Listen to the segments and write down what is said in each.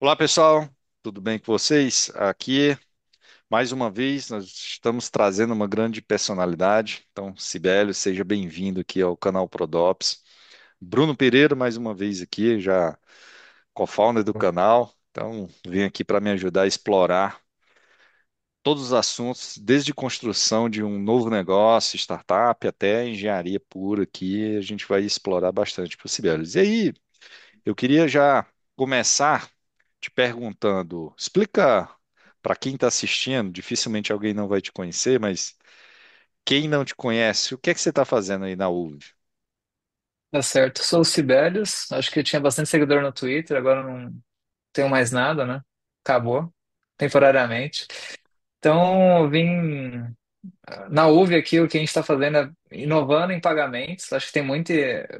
Olá, pessoal, tudo bem com vocês? Aqui, mais uma vez, nós estamos trazendo uma grande personalidade. Então, Sibélio, seja bem-vindo aqui ao canal Prodops. Bruno Pereira, mais uma vez aqui, já co-founder do canal. Então, vem aqui para me ajudar a explorar todos os assuntos, desde construção de um novo negócio, startup, até engenharia pura aqui. A gente vai explorar bastante para o Sibélio. E aí, eu queria já começar te perguntando, explica para quem está assistindo, dificilmente alguém não vai te conhecer, mas quem não te conhece, o que é que você está fazendo aí na UV? Tá certo. Sou o Sibelius. Acho que eu tinha bastante seguidor no Twitter, agora não tenho mais nada, né? Acabou, temporariamente. Então, vim ah, na UV aqui, o que a gente está fazendo é inovando em pagamentos. Acho que tem muito,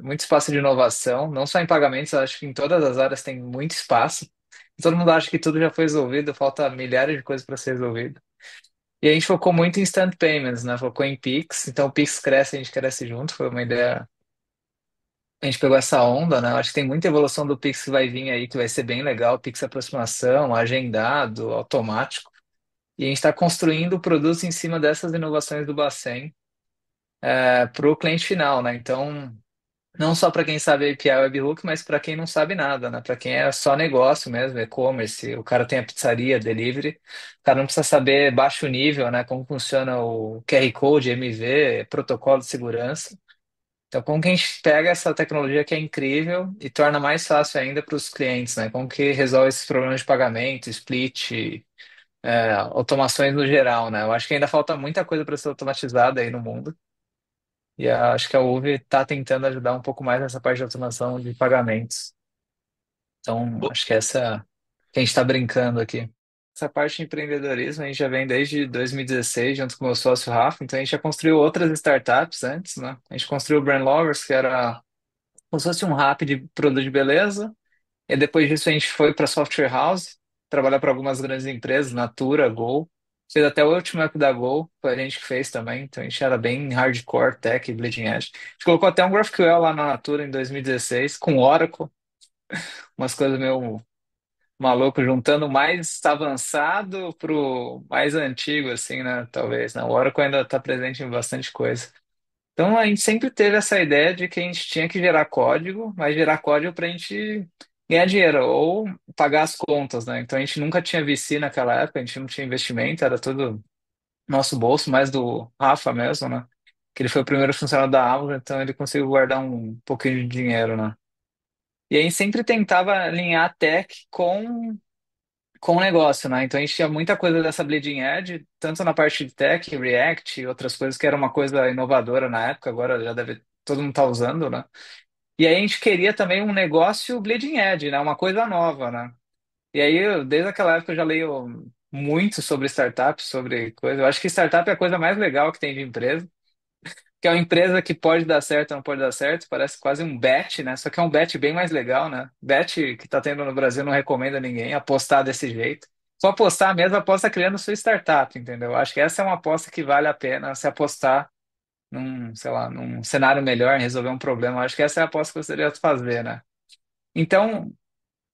muito espaço de inovação, não só em pagamentos, acho que em todas as áreas tem muito espaço todo mundo acha que tudo já foi resolvido, falta milhares de coisas para ser resolvido. E a gente focou muito em instant payments, né? Focou em Pix. Então o Pix cresce, a gente cresce junto. Foi uma ideia. A gente pegou essa onda, né? Acho que tem muita evolução do Pix que vai vir aí, que vai ser bem legal. Pix aproximação, agendado, automático. E a gente está construindo o produto em cima dessas inovações do Bacen é, eh, para o cliente final, né? Então, não só para quem sabe API é webhook, mas para quem não sabe nada, né? Para quem é só negócio mesmo, e-commerce, o cara tem a pizzaria, delivery, o cara não precisa saber baixo nível, né? Como funciona o QR Code, MV, protocolo de segurança. Então, como que a gente pega essa tecnologia que é incrível e torna mais fácil ainda para os clientes, né? Como que resolve esses problemas de pagamento, split, é, automações no geral, né? Eu acho que ainda falta muita coisa para ser automatizada aí no mundo. E ah, acho que a Uve está tentando ajudar um pouco mais nessa parte de automação de pagamentos. Então, acho que essa é a que a gente está brincando aqui. Essa parte de empreendedorismo a gente já vem desde 2016, junto com o meu sócio Rafa. Então, a gente já construiu outras startups antes, né? A gente construiu o Brand Lovers, que era como se fosse um rap de produto de beleza. E depois disso, a gente foi para software house, trabalhar para algumas grandes empresas, Natura, Gol. Fez até o último app da Go, foi a gente que fez também, então a gente era bem hardcore, tech, bleeding edge. A gente colocou até um GraphQL lá na Natura em 2016, com Oracle, umas coisas meio maluco, juntando mais avançado pro mais antigo, assim, né? Talvez, né? O Oracle ainda está presente em bastante coisa. Então a gente sempre teve essa ideia de que a gente tinha que gerar código, mas gerar código para a gente ganhar dinheiro ou pagar as contas, né? Então a gente nunca tinha VC naquela época, a gente não tinha investimento, era tudo nosso bolso, mais do Rafa mesmo, né? Que ele foi o primeiro funcionário da Amazon, então ele conseguiu guardar um pouquinho de dinheiro, né? E aí sempre tentava alinhar tech com com o negócio, né? Então a gente tinha muita coisa dessa bleeding edge, tanto na parte de tech, React, e outras coisas que era uma coisa inovadora na época, agora já deve todo mundo tá usando, né? E aí a gente queria também um negócio bleeding edge, né? Uma coisa nova, né? E aí, eu, desde aquela época, eu já leio muito sobre startups, sobre coisa. Eu acho que startup é a coisa mais legal que tem de empresa, que é uma empresa que pode dar certo ou não pode dar certo. Parece quase um bet, né? Só que é um bet bem mais legal, né? Bet que tá tendo no Brasil não recomenda a ninguém apostar desse jeito. Só apostar mesmo, aposta criando sua startup, entendeu? Acho que essa é uma aposta que vale a pena se apostar num, sei lá, num cenário melhor, resolver um problema. Acho que essa é a aposta que eu gostaria de fazer, né? Então,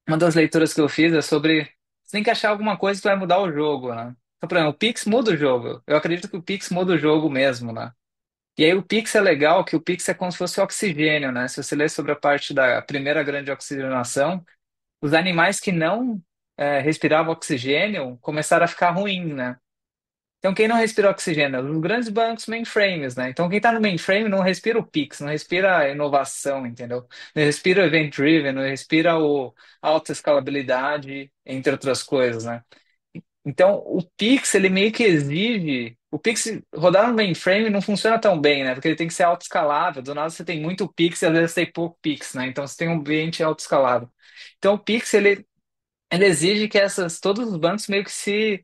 uma das leituras que eu fiz é sobre você tem que achar alguma coisa que vai mudar o jogo, né? Então, por exemplo, o Pix muda o jogo. Eu acredito que o Pix muda o jogo mesmo, né? E aí o Pix é legal, que o Pix é como se fosse oxigênio, né? Se você ler sobre a parte da primeira grande oxigenação, os animais que não é, respiravam oxigênio começaram a ficar ruim, né? Então, quem não respira oxigênio? Os grandes bancos mainframes, né? Então, quem está no mainframe não respira o Pix, não respira a inovação, entendeu? Não respira o event-driven, não respira o alta escalabilidade, entre outras coisas, né? Então, o Pix, ele meio que exige. O Pix rodar no mainframe não funciona tão bem, né? Porque ele tem que ser autoescalável. Do nada você tem muito Pix e às vezes tem pouco Pix, né? Então você tem um ambiente autoescalável. Então, o Pix, ele, ele exige que essas, todos os bancos meio que se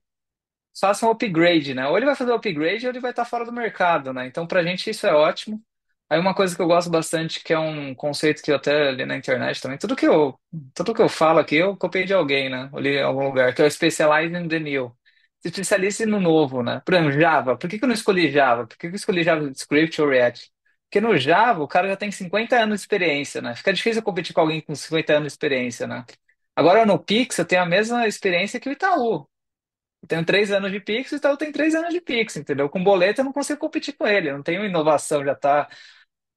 faça é um upgrade, né? Ou ele vai fazer o upgrade ou ele vai estar tá fora do mercado, né? Então, para a gente isso é ótimo. Aí uma coisa que eu gosto bastante, que é um conceito que eu até li na internet também, tudo que eu, tudo que eu falo aqui, eu copiei de alguém, né? Ou li em algum lugar, que é o Specialize in the New. Se especialize no novo, né? Por exemplo, Java. Por que que eu não escolhi Java? Por que que eu escolhi JavaScript ou React? Porque no Java o cara já tem 50 anos de experiência, né? Fica difícil competir com alguém com 50 anos de experiência, né? Agora no Pix eu tenho a mesma experiência que o Itaú. Eu tenho três anos de Pix, então eu tenho três anos de Pix, entendeu? Com boleto eu não consigo competir com ele, eu não tenho inovação, já tá,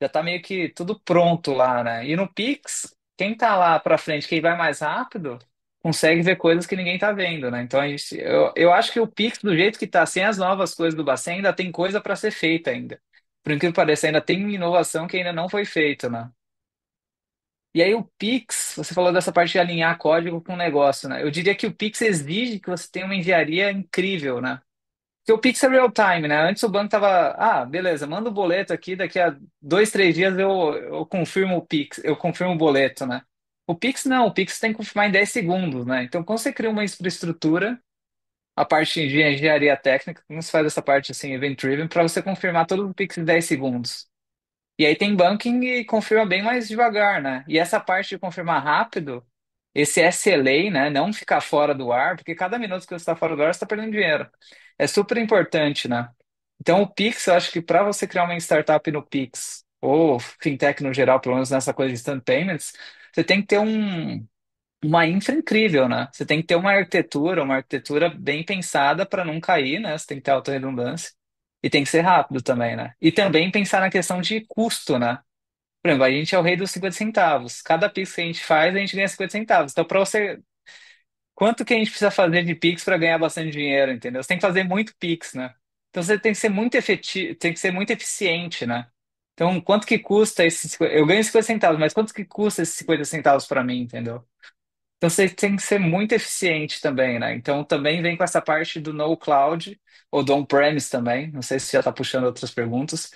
já tá meio que tudo pronto lá, né? E no Pix, quem tá lá pra frente, quem vai mais rápido, consegue ver coisas que ninguém tá vendo, né? Então a gente, eu, eu acho que o Pix, do jeito que tá, sem as novas coisas do Bacen, ainda tem coisa para ser feita ainda. Por incrível que pareça, ainda tem inovação que ainda não foi feita, né? E aí o Pix, você falou dessa parte de alinhar código com o negócio, né? Eu diria que o Pix exige que você tenha uma engenharia incrível, né? Porque o Pix é real time, né? Antes o banco tava, ah, beleza, manda o boleto aqui, daqui a dois, três dias eu, eu confirmo o Pix, eu confirmo o boleto, né? O Pix não, o Pix tem que confirmar em 10 segundos, né? Então, quando você cria uma infraestrutura, a parte de engenharia técnica, como se faz essa parte assim, event-driven, para você confirmar todo o Pix em 10 segundos. E aí tem banking que confirma bem mais devagar, né? E essa parte de confirmar rápido, esse SLA, né? Não ficar fora do ar, porque cada minuto que você está fora do ar, você está perdendo dinheiro. É super importante, né? Então, o Pix, eu acho que para você criar uma startup no Pix, ou fintech no geral, pelo menos nessa coisa de instant payments, você tem que ter um, uma infra incrível, né? Você tem que ter uma arquitetura, uma arquitetura bem pensada para não cair, né? Você tem que ter redundância. E tem que ser rápido também, né? E também pensar na questão de custo, né? Por exemplo, a gente é o rei dos 50 centavos. Cada Pix que a gente faz, a gente ganha 50 centavos. Então, para você. Quanto que a gente precisa fazer de Pix para ganhar bastante dinheiro, entendeu? Você tem que fazer muito Pix, né? Então você tem que ser muito efetivo, tem que ser muito eficiente, né? Então, quanto que custa esse. Eu ganho 50 centavos, mas quanto que custa esses 50 centavos para mim, entendeu? Então você tem que ser muito eficiente também, né? Então também vem com essa parte do no cloud ou do on-premise também. Não sei se já está puxando outras perguntas.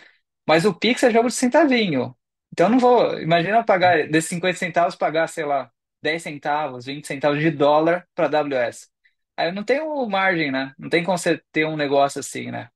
Mas o Pix é jogo de centavinho. Então eu não vou. Imagina eu pagar desses 50 centavos, pagar, sei lá, 10 centavos, 20 centavos de dólar para AWS. Aí eu não tenho margem, né? Não tem como você ter um negócio assim, né?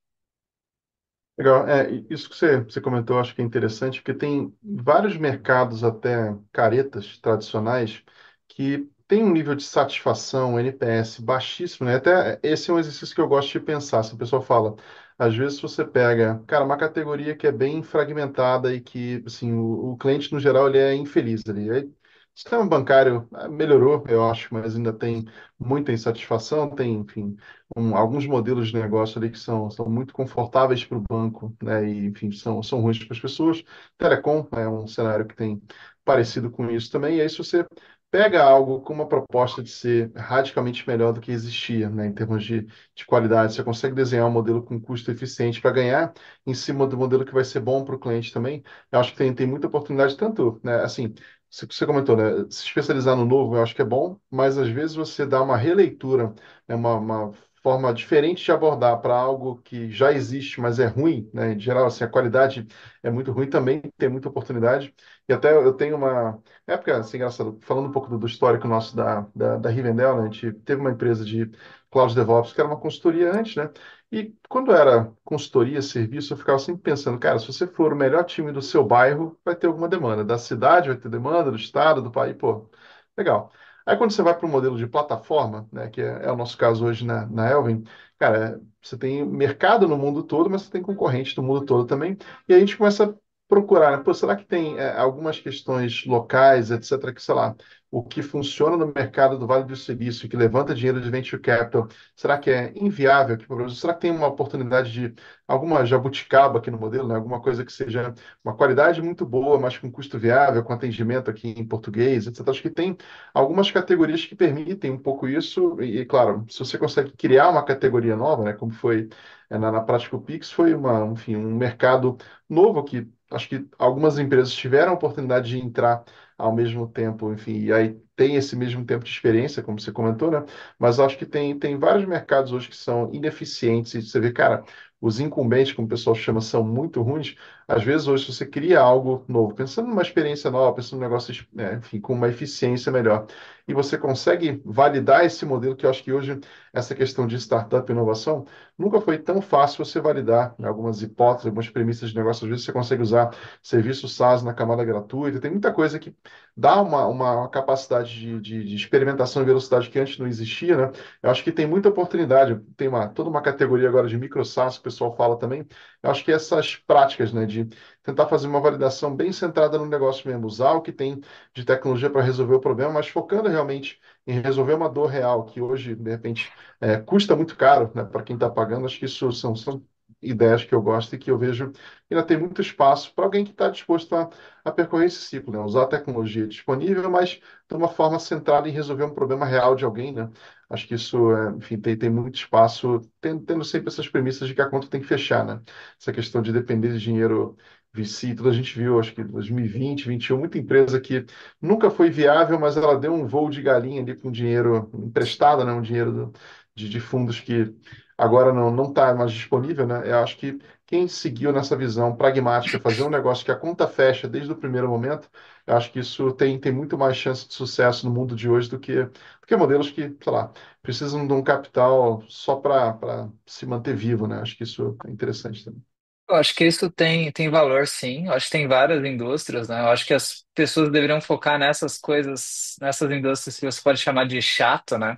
Legal. É, isso que você, você comentou, eu acho que é interessante, porque tem vários mercados até caretas tradicionais que tem um nível de satisfação, NPS, baixíssimo, né? Até esse é um exercício que eu gosto de pensar. Se a pessoa fala, às vezes você pega, cara, uma categoria que é bem fragmentada e que, assim, o, o cliente no geral ele é infeliz ali. Aí, o sistema bancário ah, melhorou, eu acho, mas ainda tem muita insatisfação, tem, enfim, um, alguns modelos de negócio ali que são, são muito confortáveis para o banco, né? E, enfim, são, são ruins para as pessoas. Telecom é um cenário que tem parecido com isso também. E aí, se você pega algo com uma proposta de ser radicalmente melhor do que existia, né, em termos de, de qualidade. Você consegue desenhar um modelo com custo eficiente para ganhar em cima do modelo que vai ser bom para o cliente também. Eu acho que tem, tem muita oportunidade, tanto, né, assim, você comentou, né, se especializar no novo, eu acho que é bom, mas às vezes você dá uma releitura, né, uma, uma forma diferente de abordar para algo que já existe, mas é ruim, né? Em geral, assim, a qualidade é muito ruim também, tem muita oportunidade. E até eu tenho uma época, assim, engraçado, falando um pouco do, do histórico nosso da, da, da Rivendell, né? A gente teve uma empresa de Cloud DevOps, que era uma consultoria antes, né? E quando era consultoria, serviço, eu ficava sempre pensando, cara, se você for o melhor time do seu bairro, vai ter alguma demanda. Da cidade vai ter demanda, do estado, do país, pô, legal. Aí quando você vai para o modelo de plataforma, né, que é, é, o nosso caso hoje na, na Elvin, cara, você tem mercado no mundo todo, mas você tem concorrente no mundo todo também, e aí a gente começa procurar pô, será que tem é, algumas questões locais, etc., que, sei lá, o que funciona no mercado do Vale do Silício, que levanta dinheiro de venture capital, será que é inviável aqui para o Brasil? Será que tem uma oportunidade de alguma jabuticaba aqui no modelo, né? alguma coisa que seja uma qualidade muito boa, mas com custo viável, com atendimento aqui em português, etc. Acho que tem algumas categorias que permitem um pouco isso, e, claro, se você consegue criar uma categoria nova, né, como foi é, na, na prática o Pix, foi uma, enfim, um mercado novo que acho que algumas empresas tiveram a oportunidade de entrar ao mesmo tempo, enfim, e aí tem esse mesmo tempo de experiência, como você comentou, né? Mas acho que tem, tem vários mercados hoje que são ineficientes, e você vê, cara, os incumbentes, como o pessoal chama, são muito ruins. Às vezes, hoje, você cria algo novo, pensando numa experiência nova, pensando num negócio, é, enfim, com uma eficiência melhor e você consegue validar esse modelo, que eu acho que hoje essa questão de startup e inovação nunca foi tão fácil você validar algumas hipóteses, algumas premissas de negócio. Às vezes você consegue usar serviços SaaS na camada gratuita, tem muita coisa que dá uma, uma capacidade de, de, de experimentação e velocidade que antes não existia. Né? Eu acho que tem muita oportunidade, tem uma, toda uma categoria agora de micro SaaS que o pessoal fala também. Eu acho que essas práticas né, de tentar fazer uma validação bem centrada no negócio mesmo, usar o que tem de tecnologia para resolver o problema, mas focando realmente em resolver uma dor real, que hoje, de repente, é, custa muito caro né, para quem está pagando. Acho que isso são, são ideias que eu gosto e que eu vejo ainda tem muito espaço para alguém que está disposto a, a, percorrer esse ciclo, né? usar a tecnologia disponível, mas de uma forma centrada em resolver um problema real de alguém. Né? Acho que isso, é, enfim, tem, tem muito espaço, tendo, tendo, sempre essas premissas de que a conta tem que fechar. Né? Essa questão de depender de dinheiro VC, tudo a gente viu, acho que 2020, 2021, muita empresa que nunca foi viável, mas ela deu um voo de galinha ali com dinheiro emprestado, né, um dinheiro do, de, de, fundos que agora não não está mais disponível, né? Eu acho que quem seguiu nessa visão pragmática, fazer um negócio que a conta fecha desde o primeiro momento, eu acho que isso tem, tem muito mais chance de sucesso no mundo de hoje do que, do que modelos que, sei lá, precisam de um capital só para se manter vivo, né? Acho que isso é interessante também. Eu acho que isso tem, tem valor, sim. Eu acho que tem várias indústrias, né? Eu acho que as pessoas deveriam focar nessas coisas, nessas indústrias que você pode chamar de chato, né?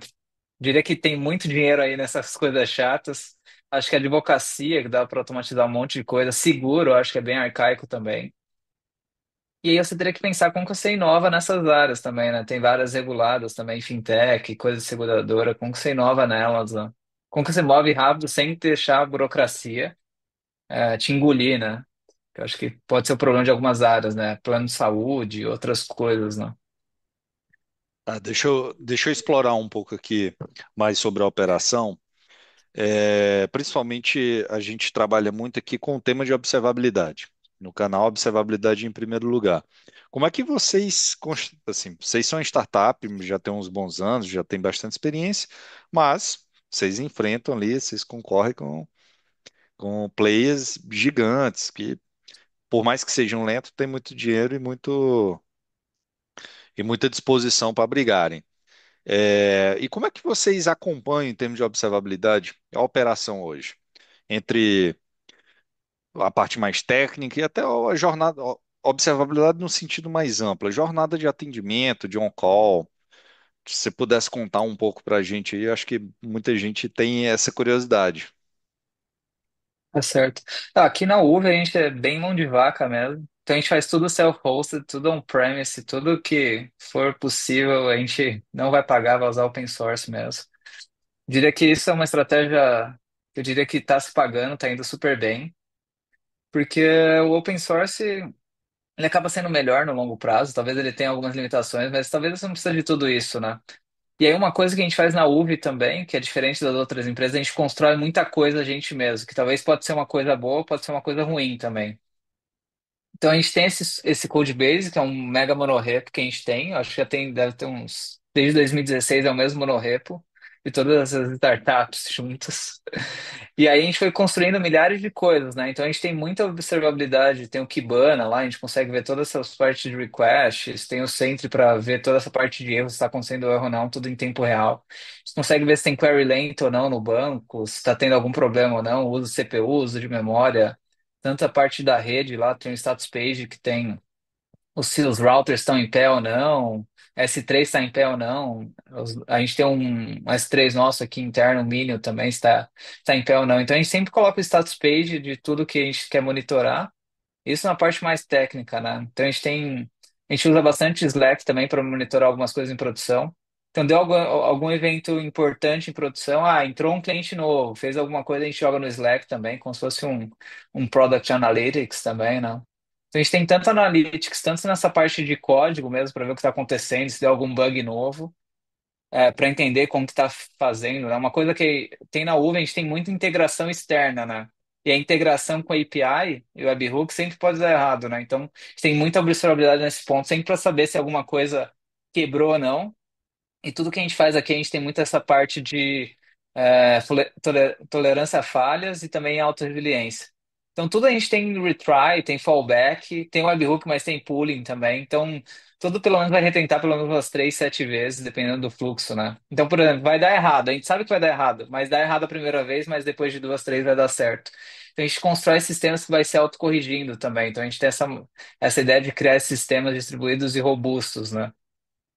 Diria que tem muito dinheiro aí nessas coisas chatas. Acho que a advocacia, que dá para automatizar um monte de coisa. Seguro, eu acho que é bem arcaico também. E aí você teria que pensar como que você inova nessas áreas também, né? Tem várias reguladas também, fintech, coisa de seguradora, como que você inova nelas, né? Como que você move rápido sem deixar a burocracia. É, te engolir, né? eu acho que pode ser o problema de algumas áreas, né? Plano de saúde, outras coisas, né? Ah, deixa eu, deixa eu explorar um pouco aqui mais sobre a operação. É, principalmente a gente trabalha muito aqui com o tema de observabilidade. No canal Observabilidade em primeiro lugar. Como é que vocês, assim, vocês são startup, já tem uns bons anos, já tem bastante experiência, mas vocês enfrentam ali, vocês concorrem com com players gigantes que, por mais que sejam lentos, têm muito dinheiro e muito e muita disposição para brigarem. É, e como é que vocês acompanham em termos de observabilidade a operação hoje? Entre a parte mais técnica e até a jornada, observabilidade no sentido mais amplo, jornada de atendimento, de on-call. Se você pudesse contar um pouco para a gente acho que muita gente tem essa curiosidade. Tá certo. Ah, aqui na UV a gente é bem mão de vaca mesmo. Então a gente faz tudo self-hosted, tudo on-premise, tudo que for possível a gente não vai pagar, vai usar open source mesmo. Diria que isso é uma estratégia, eu diria que está se pagando, está indo super bem, porque o open source ele acaba sendo melhor no longo prazo, talvez ele tenha algumas limitações, mas talvez você não precisa de tudo isso, né? E aí uma coisa que a gente faz na UV também, que é diferente das outras empresas, a gente constrói muita coisa a gente mesmo, que talvez pode ser uma coisa boa, pode ser uma coisa ruim também. Então a gente tem esse, esse code base, que é um mega monorepo que a gente tem, acho que já tem, deve ter uns, desde 2016 é o mesmo monorepo de todas essas startups juntas. E aí a gente foi construindo milhares de coisas, né? Então a gente tem muita observabilidade, tem o Kibana lá, a gente consegue ver todas essas partes de requests, tem o Sentry para ver toda essa parte de erros, se está acontecendo erro ou não, tudo em tempo real. A gente consegue ver se tem query lento ou não no banco, se está tendo algum problema ou não, uso de CPU, uso de memória, tanta parte da rede lá, tem o status page que tem os, se os routers estão em pé ou não S3 está em pé ou não. A gente tem um, um S3 nosso aqui interno, um Minion também está, está em pé ou não. Então a gente sempre coloca o status page de tudo que a gente quer monitorar. Isso na é parte mais técnica, né? Então a gente tem, a gente usa bastante Slack também para monitorar algumas coisas em produção. Então deu algum, algum evento importante em produção, ah, entrou um cliente novo, fez alguma coisa, a gente joga no Slack também, como se fosse um, um Product Analytics também, né? Então, a gente tem tanto analytics, tanto nessa parte de código mesmo, para ver o que está acontecendo, se deu algum bug novo, é, para entender como que está fazendo. Né? Uma coisa que tem na UV, a gente tem muita integração externa, né? E a integração com a API e o webhook sempre pode dar errado, né? Então, a gente tem muita observabilidade nesse ponto, sempre para saber se alguma coisa quebrou ou não. E tudo que a gente faz aqui, a gente tem muito essa parte de é, tolerância a falhas e também auto autorresiliência. Então, tudo a gente tem retry, tem fallback, tem webhook, mas tem pooling também. Então, tudo pelo menos vai retentar pelo menos umas três, sete vezes, dependendo do fluxo, né? Então, por exemplo, vai dar errado. A gente sabe que vai dar errado, mas dá errado a primeira vez, mas depois de duas, três vai dar certo. Então, a gente constrói sistemas que vai se autocorrigindo também. Então, a gente tem essa, essa ideia de criar sistemas distribuídos e robustos, né?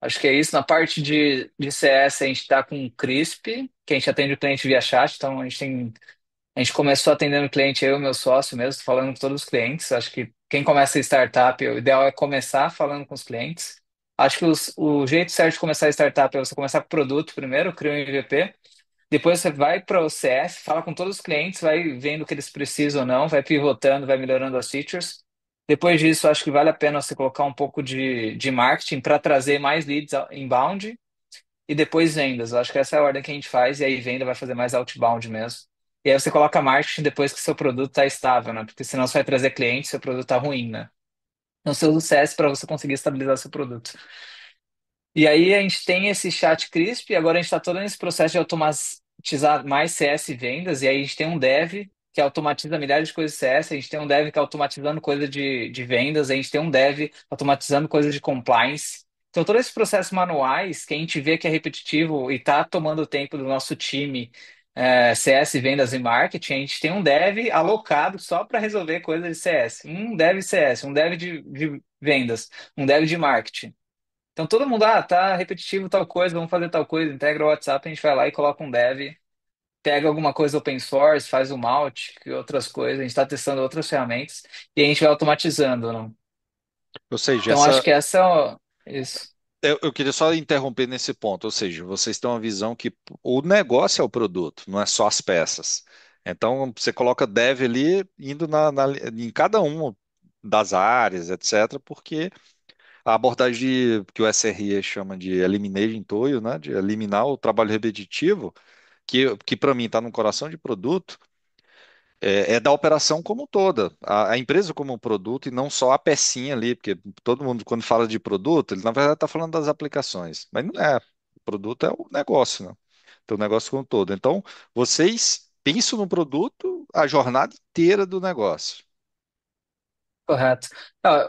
Acho que é isso. Na parte de, de CS, a gente está com o CRISP, que a gente atende o cliente via chat, então a gente tem a gente começou atendendo cliente, eu e meu sócio mesmo, falando com todos os clientes. Acho que quem começa a startup, o ideal é começar falando com os clientes. Acho que os- o jeito certo de começar a startup é você começar com o produto primeiro, cria um MVP. Depois você vai para o CS, fala com todos os clientes, vai vendo o que eles precisam ou não, vai pivotando, vai melhorando as features. Depois disso, acho que vale a pena você colocar um pouco de, de marketing para trazer mais leads inbound e depois vendas. acho que essa é a ordem que a gente faz, e aí venda vai fazer mais outbound mesmo. E aí você coloca marketing depois que seu produto está estável, né? Porque senão você vai trazer cliente, seu produto está ruim, né? Então você usa o CS para você conseguir estabilizar seu produto. E aí a gente tem esse chat CRISP, e agora a gente está todo nesse processo de automatizar mais CS e vendas, e aí a gente tem um dev que automatiza milhares de coisas de CS, a gente tem um dev que está automatizando coisa de, de vendas, a gente tem um dev automatizando coisas de compliance. Então, todos esses processos manuais que a gente vê que é repetitivo e está tomando tempo do nosso time é, CS vendas e marketing, a gente tem um dev alocado só para resolver coisas de CS. Um dev CS, um dev de, de, vendas, um dev de marketing. Então todo mundo, ah, tá repetitivo tal coisa, vamos fazer tal coisa, integra o WhatsApp, a gente vai lá e coloca um dev, pega alguma coisa open source, faz o mount, outras coisas, a gente está testando outras ferramentas e a gente vai automatizando, não? Ou seja, então essa... acho que essa é isso eu, queria só interromper nesse ponto, ou seja, vocês têm uma visão que o negócio é o produto, não é só as peças. Então, você coloca dev ali, indo na, na, em cada uma das áreas, etc., porque a abordagem de, que o SRE chama de elimination toil, né, de eliminar o trabalho repetitivo, que, que para mim está no coração de produto, é, é da operação como toda, a, a, empresa como um produto e não só a pecinha ali, porque todo mundo, quando fala de produto, ele na verdade está falando das aplicações, mas não é. O produto é o negócio, né? Então, o negócio como um todo. Então, vocês pensam no produto a jornada inteira do negócio. Correto.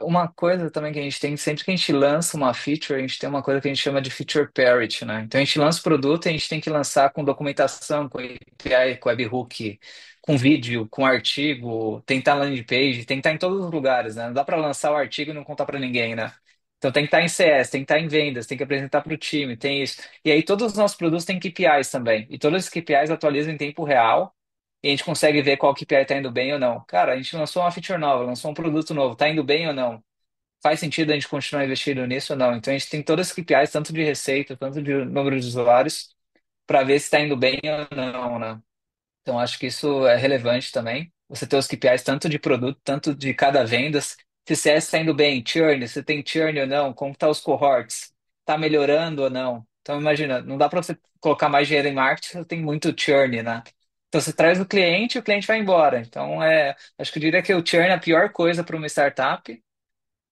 Uma coisa também que a gente tem, sempre que a gente lança uma feature, a gente tem uma coisa que a gente chama de feature parity, né? Então a gente lança o produto e a gente tem que lançar com documentação, com API, com webhook, com vídeo, com artigo, tem que estar na landing page, tem que estar em todos os lugares, né? Não dá para lançar o artigo e não contar para ninguém, né? Então tem que estar em CS, tem que estar em vendas, tem que apresentar para o time, tem isso. E aí todos os nossos produtos têm KPIs também. E todos os KPIs atualizam em tempo real e a gente consegue ver qual KPI está indo bem ou não. Cara, a gente lançou uma feature nova, lançou um produto novo, está indo bem ou não? Faz sentido a gente continuar investindo nisso ou não? Então a gente tem todas as KPIs, tanto de receita, tanto de número de usuários, para ver se está indo bem ou não, né? Então acho que isso é relevante também. Você ter os KPIs tanto de produto, tanto de cada vendas, se o CS está indo bem, churn, se tem churn ou não, como estão tá os cohorts, está melhorando ou não. Então imagina, não dá para você colocar mais dinheiro em marketing, você tem muito churn, né? Então você traz o cliente e o cliente vai embora. Então é, acho que eu diria que o churn é a pior coisa para uma startup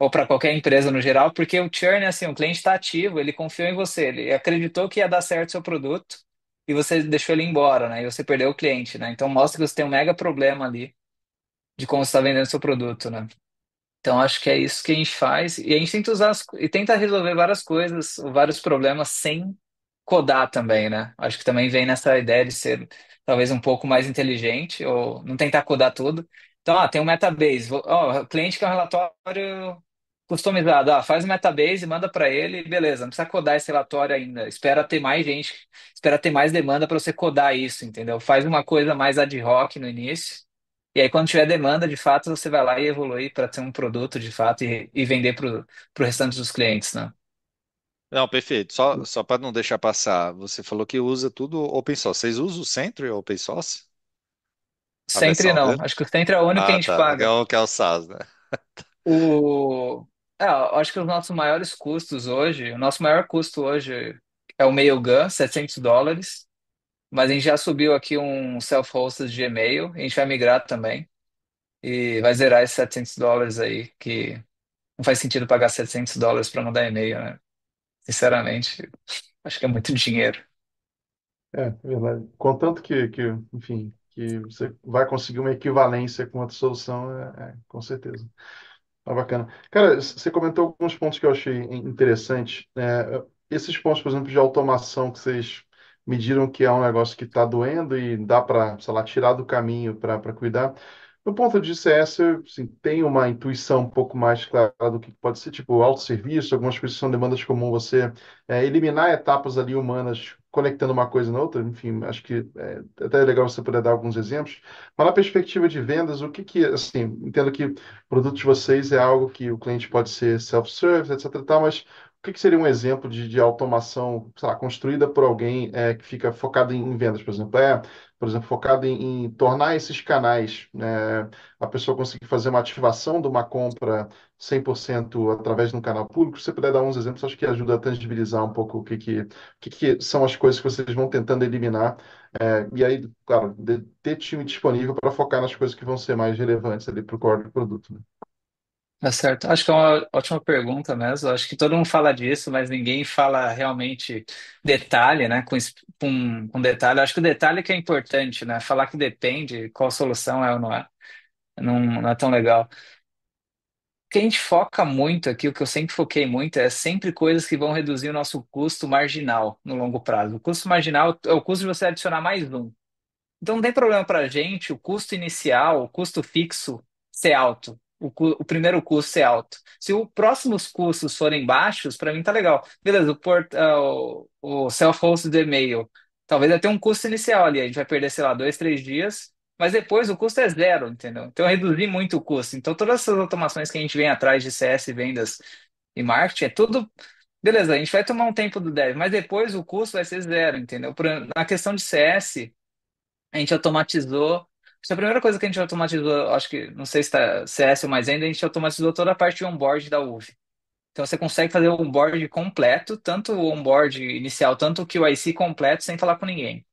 ou para qualquer empresa no geral, porque o churn é assim, o cliente está ativo, ele confiou em você, ele acreditou que ia dar certo o seu produto e você deixou ele embora, né? E você perdeu o cliente, né? Então mostra que você tem um mega problema ali de como você está vendendo seu produto, né? Então acho que é isso que a gente faz e a gente tenta usar as, e tenta resolver várias coisas, vários problemas sem codar também, né? Acho que também vem nessa ideia de ser talvez um pouco mais inteligente, ou não tentar codar tudo. Então, ah, tem um metabase. Vou- Ó, o cliente quer um relatório customizado. Ah, faz o metabase, manda para ele, beleza. Não precisa codar esse relatório ainda. Espera ter mais gente, espera ter mais demanda para você codar isso, entendeu? Faz uma coisa mais ad hoc no início. E aí, quando tiver demanda, de fato, você vai lá e evolui para ter um produto de fato e, e vender para o restante dos clientes, né? Não, perfeito. Só, hum. só para não deixar passar, você falou que usa tudo open source. Vocês usam o Sentry open source? A Sentry versão não. dele? Acho que o Sentry é o único que a Ah, gente tá. paga. É o que é o SaaS, né? O... É, eu acho que os nossos maiores custos hoje, o nosso maior custo hoje é o Mailgun, 700 dólares, mas a gente já subiu aqui um self-hosted de e-mail, a gente vai migrar também e vai zerar esses 700 dólares aí, que não faz sentido pagar 700 dólares para mandar e-mail, né? Sinceramente, acho que é muito dinheiro. É, verdade. Contanto que, que, enfim, que você vai conseguir uma equivalência com outra solução, é, é, com certeza. Tá bacana. Cara, você comentou alguns pontos que eu achei interessante. É, esses pontos, por exemplo, de automação que vocês mediram que é um negócio que está doendo e dá para, sei lá, tirar do caminho para cuidar no ponto de CS, assim, tem uma intuição um pouco mais clara do que pode ser, tipo, autosserviço, algumas coisas são demandas comuns, você é, eliminar etapas ali humanas conectando uma coisa na outra, enfim, acho que é até é legal você poder dar alguns exemplos, mas na perspectiva de vendas, o que que, assim, entendo que produtos de vocês é algo que o cliente pode ser self-service, etc, tal, mas o que, que seria um exemplo de, de automação, lá, construída por alguém é, que fica focado em, em vendas, por exemplo? É, por exemplo, focado em, em tornar esses canais, né, a pessoa conseguir fazer uma ativação de uma compra 100% através de um canal público, se você puder dar uns exemplos, acho que ajuda a tangibilizar um pouco o que, que, que, que são as coisas que vocês vão tentando eliminar, é, e aí, claro, de, ter time disponível para focar nas coisas que vão ser mais relevantes ali para o core do produto. Né? Tá certo. Acho que é uma ótima pergunta mesmo. Acho que todo mundo fala disso, mas ninguém fala realmente detalhe, né? Com, com, com detalhe. Acho que o detalhe que é importante, né? Falar que depende qual solução é ou não é. Não, não é tão legal. O que a gente foca muito aqui, o que eu sempre foquei muito, é sempre coisas que vão reduzir o nosso custo marginal no longo prazo. O custo marginal é o custo de você adicionar mais um. Então, não tem problema para a gente o custo inicial, o custo fixo ser alto o, o, primeiro custo é alto. Se os próximos custos forem baixos, para mim tá legal. Beleza, o, port, uh, o self-host do e-mail, talvez até um custo inicial ali, a gente vai perder, sei lá, dois, três dias, mas depois o custo é zero, entendeu? Então eu reduzi muito o custo. Então todas essas automações que a gente vem atrás de CS, vendas e marketing, é tudo. Beleza, a gente vai tomar um tempo do dev, mas depois o custo vai ser zero, entendeu? na questão de CS, a gente automatizou isso é a primeira coisa que a gente automatizou, acho que, não sei se está CS é ou mais ainda, a gente automatizou toda a parte de onboard da UV. Então você consegue fazer o onboard completo, tanto o onboard inicial, tanto o QIC completo, sem falar com ninguém.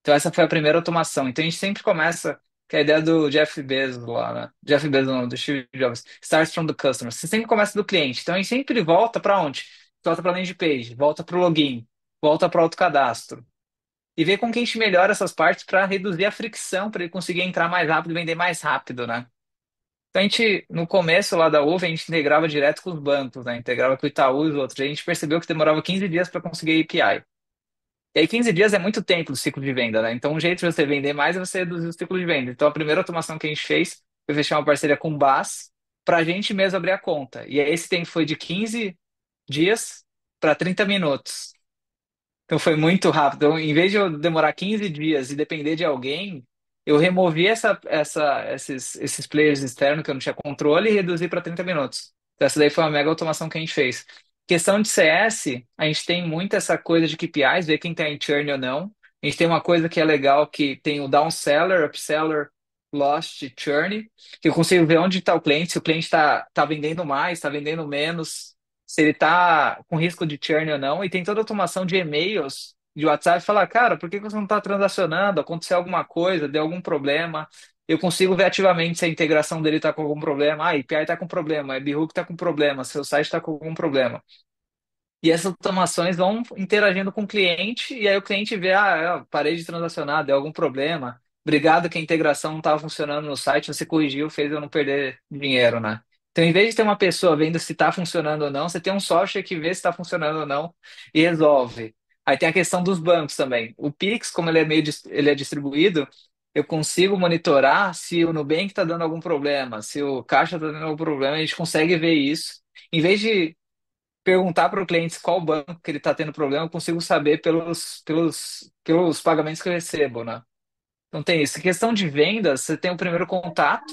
Então essa foi a primeira automação. Então a gente sempre começa que é a ideia do Jeff Bezos lá, né? Jeff Bezos não, do Steve Jobs. Starts from the customer. Você sempre começa do cliente. Então a gente sempre volta para onde? Volta para landing page, volta para o login, volta para o autocadastro e ver como que a gente melhora essas partes para reduzir a fricção, para ele conseguir entrar mais rápido e vender mais rápido, né? Então a gente, no começo lá da UV, a gente integrava direto com os bancos, né? Integrava com o Itaú e os outros. A gente percebeu que demorava 15 dias para conseguir API. E aí 15 dias é muito tempo do ciclo de venda, né? Então um jeito de você vender mais é você reduzir o ciclo de venda. Então a primeira automação que a gente fez foi fechar uma parceria com o BAS para a gente mesmo abrir a conta. E aí esse tempo foi de 15 dias para 30 minutos. Então foi muito rápido. Então, em vez de eu demorar 15 dias e depender de alguém, eu removi essa, essa, esses, esses players externos que eu não tinha controle e reduzi para 30 minutos. Então essa daí foi uma mega automação que a gente fez. Questão de CS, a gente tem muito essa coisa de KPIs, ver quem está em churn ou não. A gente tem uma coisa que é legal que tem o downseller, upseller, lost, churn, que eu consigo ver onde está o cliente, se o cliente está tá vendendo mais, está vendendo menos, se ele está com risco de churn ou não, e tem toda a automação de e-mails de WhatsApp falar, cara, por que você não está transacionando? Aconteceu alguma coisa, deu algum problema. Eu consigo ver ativamente se a integração dele está com algum problema. Ah, IPI está com problema, a Bihook está com problema, seu site está com algum problema. E essas automações vão interagindo com o cliente, e aí o cliente vê, ah, é, parei de transacionar, deu algum problema. Obrigado que a integração não estava funcionando no site, você corrigiu, fez eu não perder dinheiro, né? Então, em vez de ter uma pessoa vendo se está funcionando ou não, você tem um software que vê se está funcionando ou não e resolve. Aí tem a questão dos bancos também. O Pix, como ele é meio ele é distribuído, eu consigo monitorar se o Nubank está dando algum problema, se o Caixa está dando algum problema, a gente consegue ver isso. Em vez de perguntar para o cliente qual banco que ele está tendo problema, eu consigo saber pelos, pelos, pelos pagamentos que eu recebo, né? Então tem isso. Em questão de vendas, você tem o primeiro contato,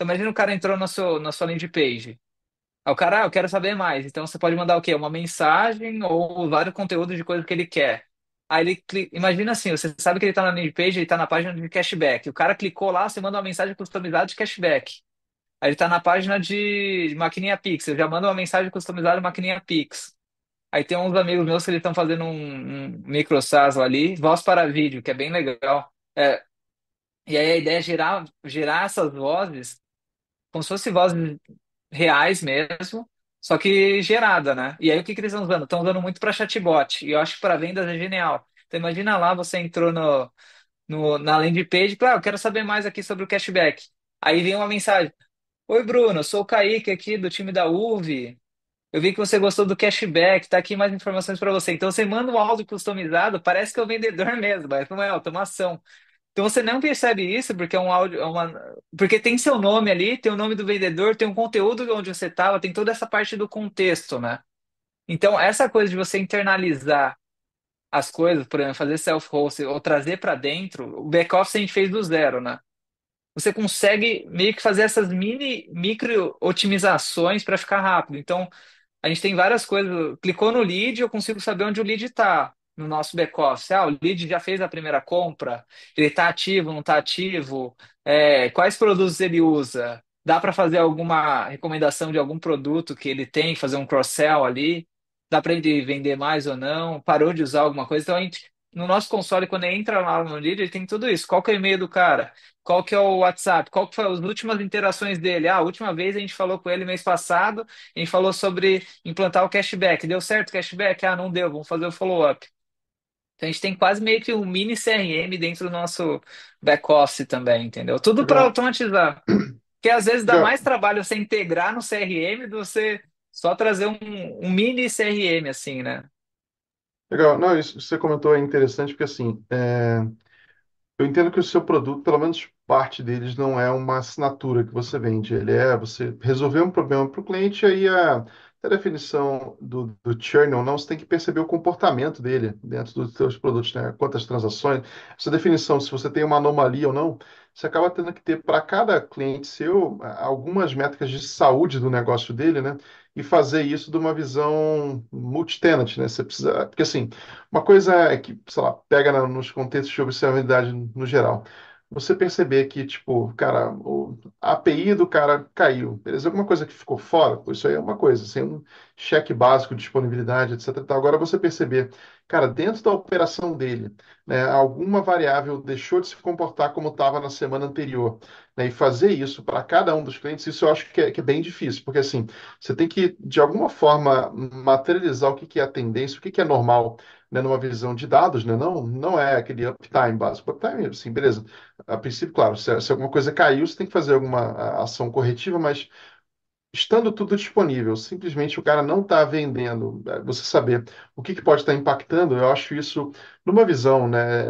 então imagina o cara entrou na sua, na sua landing page. Aí o cara, ah, eu quero saber mais. Então você pode mandar o quê? Uma mensagem ou vários conteúdos de coisa que ele quer. Aí ele clica... imagina assim, você sabe que ele está na landing page, ele está na página de cashback. O cara clicou lá, você manda uma mensagem customizada de cashback. Aí ele está na página de, maquininha Pix, eu já mando uma mensagem customizada de maquininha Pix. Aí tem uns amigos meus que eles estão fazendo um, um micro ali, voz para vídeo, que é bem legal. É, e aí a ideia é gerar, gerar essas vozes como se fosse vozes reais mesmo, só que gerada, né? E aí o que, que eles estão usando? Estão usando muito para chatbot, e eu acho que para vendas é genial. Então imagina lá, você entrou no, no, na landing page, claro, ah, eu quero saber mais aqui sobre o cashback. Aí vem uma mensagem. Oi, Bruno, sou o Kaique aqui do time da UV. Eu vi que você gostou do cashback, tá aqui mais informações para você. Então você manda um áudio customizado, parece que é o vendedor mesmo, mas não é automação. Então você não percebe isso porque é um áudio, é uma... porque tem seu nome ali, tem o nome do vendedor, tem o conteúdo onde você estava, tem toda essa parte do contexto, né? Então essa coisa de você internalizar as coisas, por exemplo, fazer self-host ou trazer para dentro, o back-office a gente fez do zero, né? Você consegue meio que fazer essas mini, micro otimizações para ficar rápido. Então, a gente tem várias coisas. Clicou no lead, eu consigo saber onde o lead está no nosso back-office. Ah, o lead já fez a primeira compra, ele está ativo, não está ativo, é, quais produtos ele usa? Dá para fazer alguma recomendação de algum produto que ele tem, fazer um cross-sell ali? Dá para ele vender mais ou não? Parou de usar alguma coisa? Então, a gente, no nosso console, quando entra lá no lead, ele tem tudo isso. Qual que é o e-mail do cara? Qual que é o WhatsApp? Qual que foi as últimas interações dele? Ah, a última vez a gente falou com ele mês passado, a gente falou sobre implantar o cashback. Deu certo o cashback? Ah, não deu, vamos fazer o follow-up. Então a gente tem quase meio que um mini CRM dentro do nosso back-office também, entendeu? Tudo para automatizar. Porque às vezes dá Já. mais trabalho você integrar no CRM do que você só trazer um, um mini CRM, assim, né? Legal. Não, isso que você comentou é interessante, porque assim, é, eu entendo que o seu produto, pelo menos parte deles, não é uma assinatura que você vende. Ele é você resolver um problema para o cliente, aí a, a definição do, do churn ou não, você tem que perceber o comportamento dele dentro dos seus produtos, né? quantas transações. Essa definição, se você tem uma anomalia ou não, você acaba tendo que ter para cada cliente seu algumas métricas de saúde do negócio dele, né? E fazer isso de uma visão multi-tenant, né? Você precisa, porque assim, uma coisa é que, sei lá, pega nos contextos de observabilidade no geral você perceber que, tipo, cara, o, API do cara caiu, beleza? Alguma coisa que ficou fora, isso aí é uma coisa, sem assim, um cheque básico de disponibilidade, etc. Agora você perceber cara, dentro da operação dele, né, alguma variável deixou de se comportar como estava na semana anterior, né, e fazer isso para cada um dos clientes, isso eu acho que é, que é, bem difícil, porque assim, você tem que, de alguma forma, materializar o que, que é a tendência, o que, que é normal, né, numa visão de dados, né, não, não é aquele uptime básico, uptime, assim, beleza, a princípio, claro, se, se alguma coisa caiu, você tem que fazer alguma ação corretiva, mas estando tudo disponível, simplesmente o cara não está vendendo, é, você saber o que, que pode estar tá impactando, eu acho isso, numa visão, né,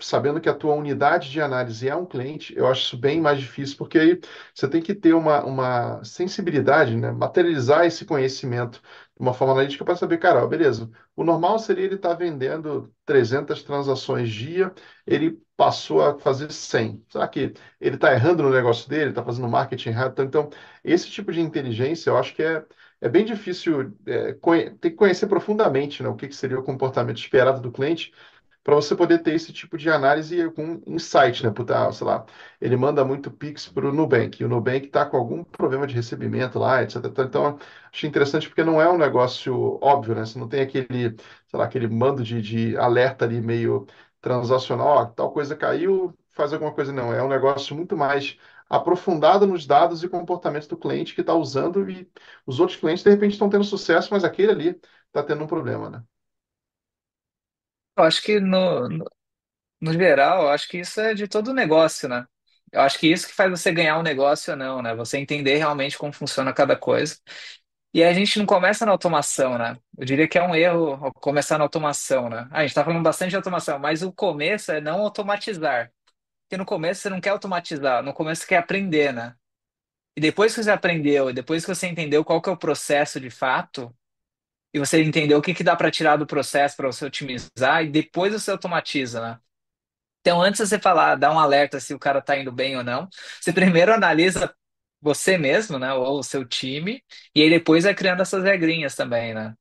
sabendo que a tua unidade de análise é um cliente, eu acho isso bem mais difícil, porque aí você tem que ter uma, uma sensibilidade, né, materializar esse conhecimento de uma forma analítica para saber, cara, ó, beleza, o normal seria ele estar tá vendendo 300 transações dia, ele passou a fazer 100. Será que ele está errando no negócio dele, está fazendo marketing errado? Então, então, esse tipo de inteligência, eu acho que é, é bem difícil, é, tem que conhecer profundamente né, o que, que seria o comportamento esperado do cliente para você poder ter esse tipo de análise com insight, né? Puta, sei lá, ele manda muito Pix para o Nubank, e o Nubank está com algum problema de recebimento lá, etc. Então, achei interessante porque não é um negócio óbvio, né? Você não tem aquele, sei lá, aquele mando de, de alerta ali meio transacional, ó, tal coisa caiu, faz alguma coisa. Não, é um negócio muito mais aprofundado nos dados e comportamentos do cliente que está usando e os outros clientes, de repente, estão tendo sucesso, mas aquele ali está tendo um problema, né? Eu acho que no, no, no geral, eu acho que isso é de todo negócio, né? Eu acho que isso que faz você ganhar um negócio ou não, né? Você entender realmente como funciona cada coisa e a gente não começa na automação, né? Eu diria que é um erro começar na automação, né? Ah, a gente está falando bastante de automação, mas o começo é não automatizar. Porque no começo você não quer automatizar, no começo você quer aprender, né? E depois que você aprendeu, e depois que você entendeu qual que é o processo de fato, e você entendeu o que, que dá para tirar do processo para você otimizar, e depois você automatiza, né? Então, antes de você falar, dar um alerta se o cara está indo bem ou não, você primeiro analisa você mesmo, né? Ou o seu time, e aí depois vai criando essas regrinhas também, né?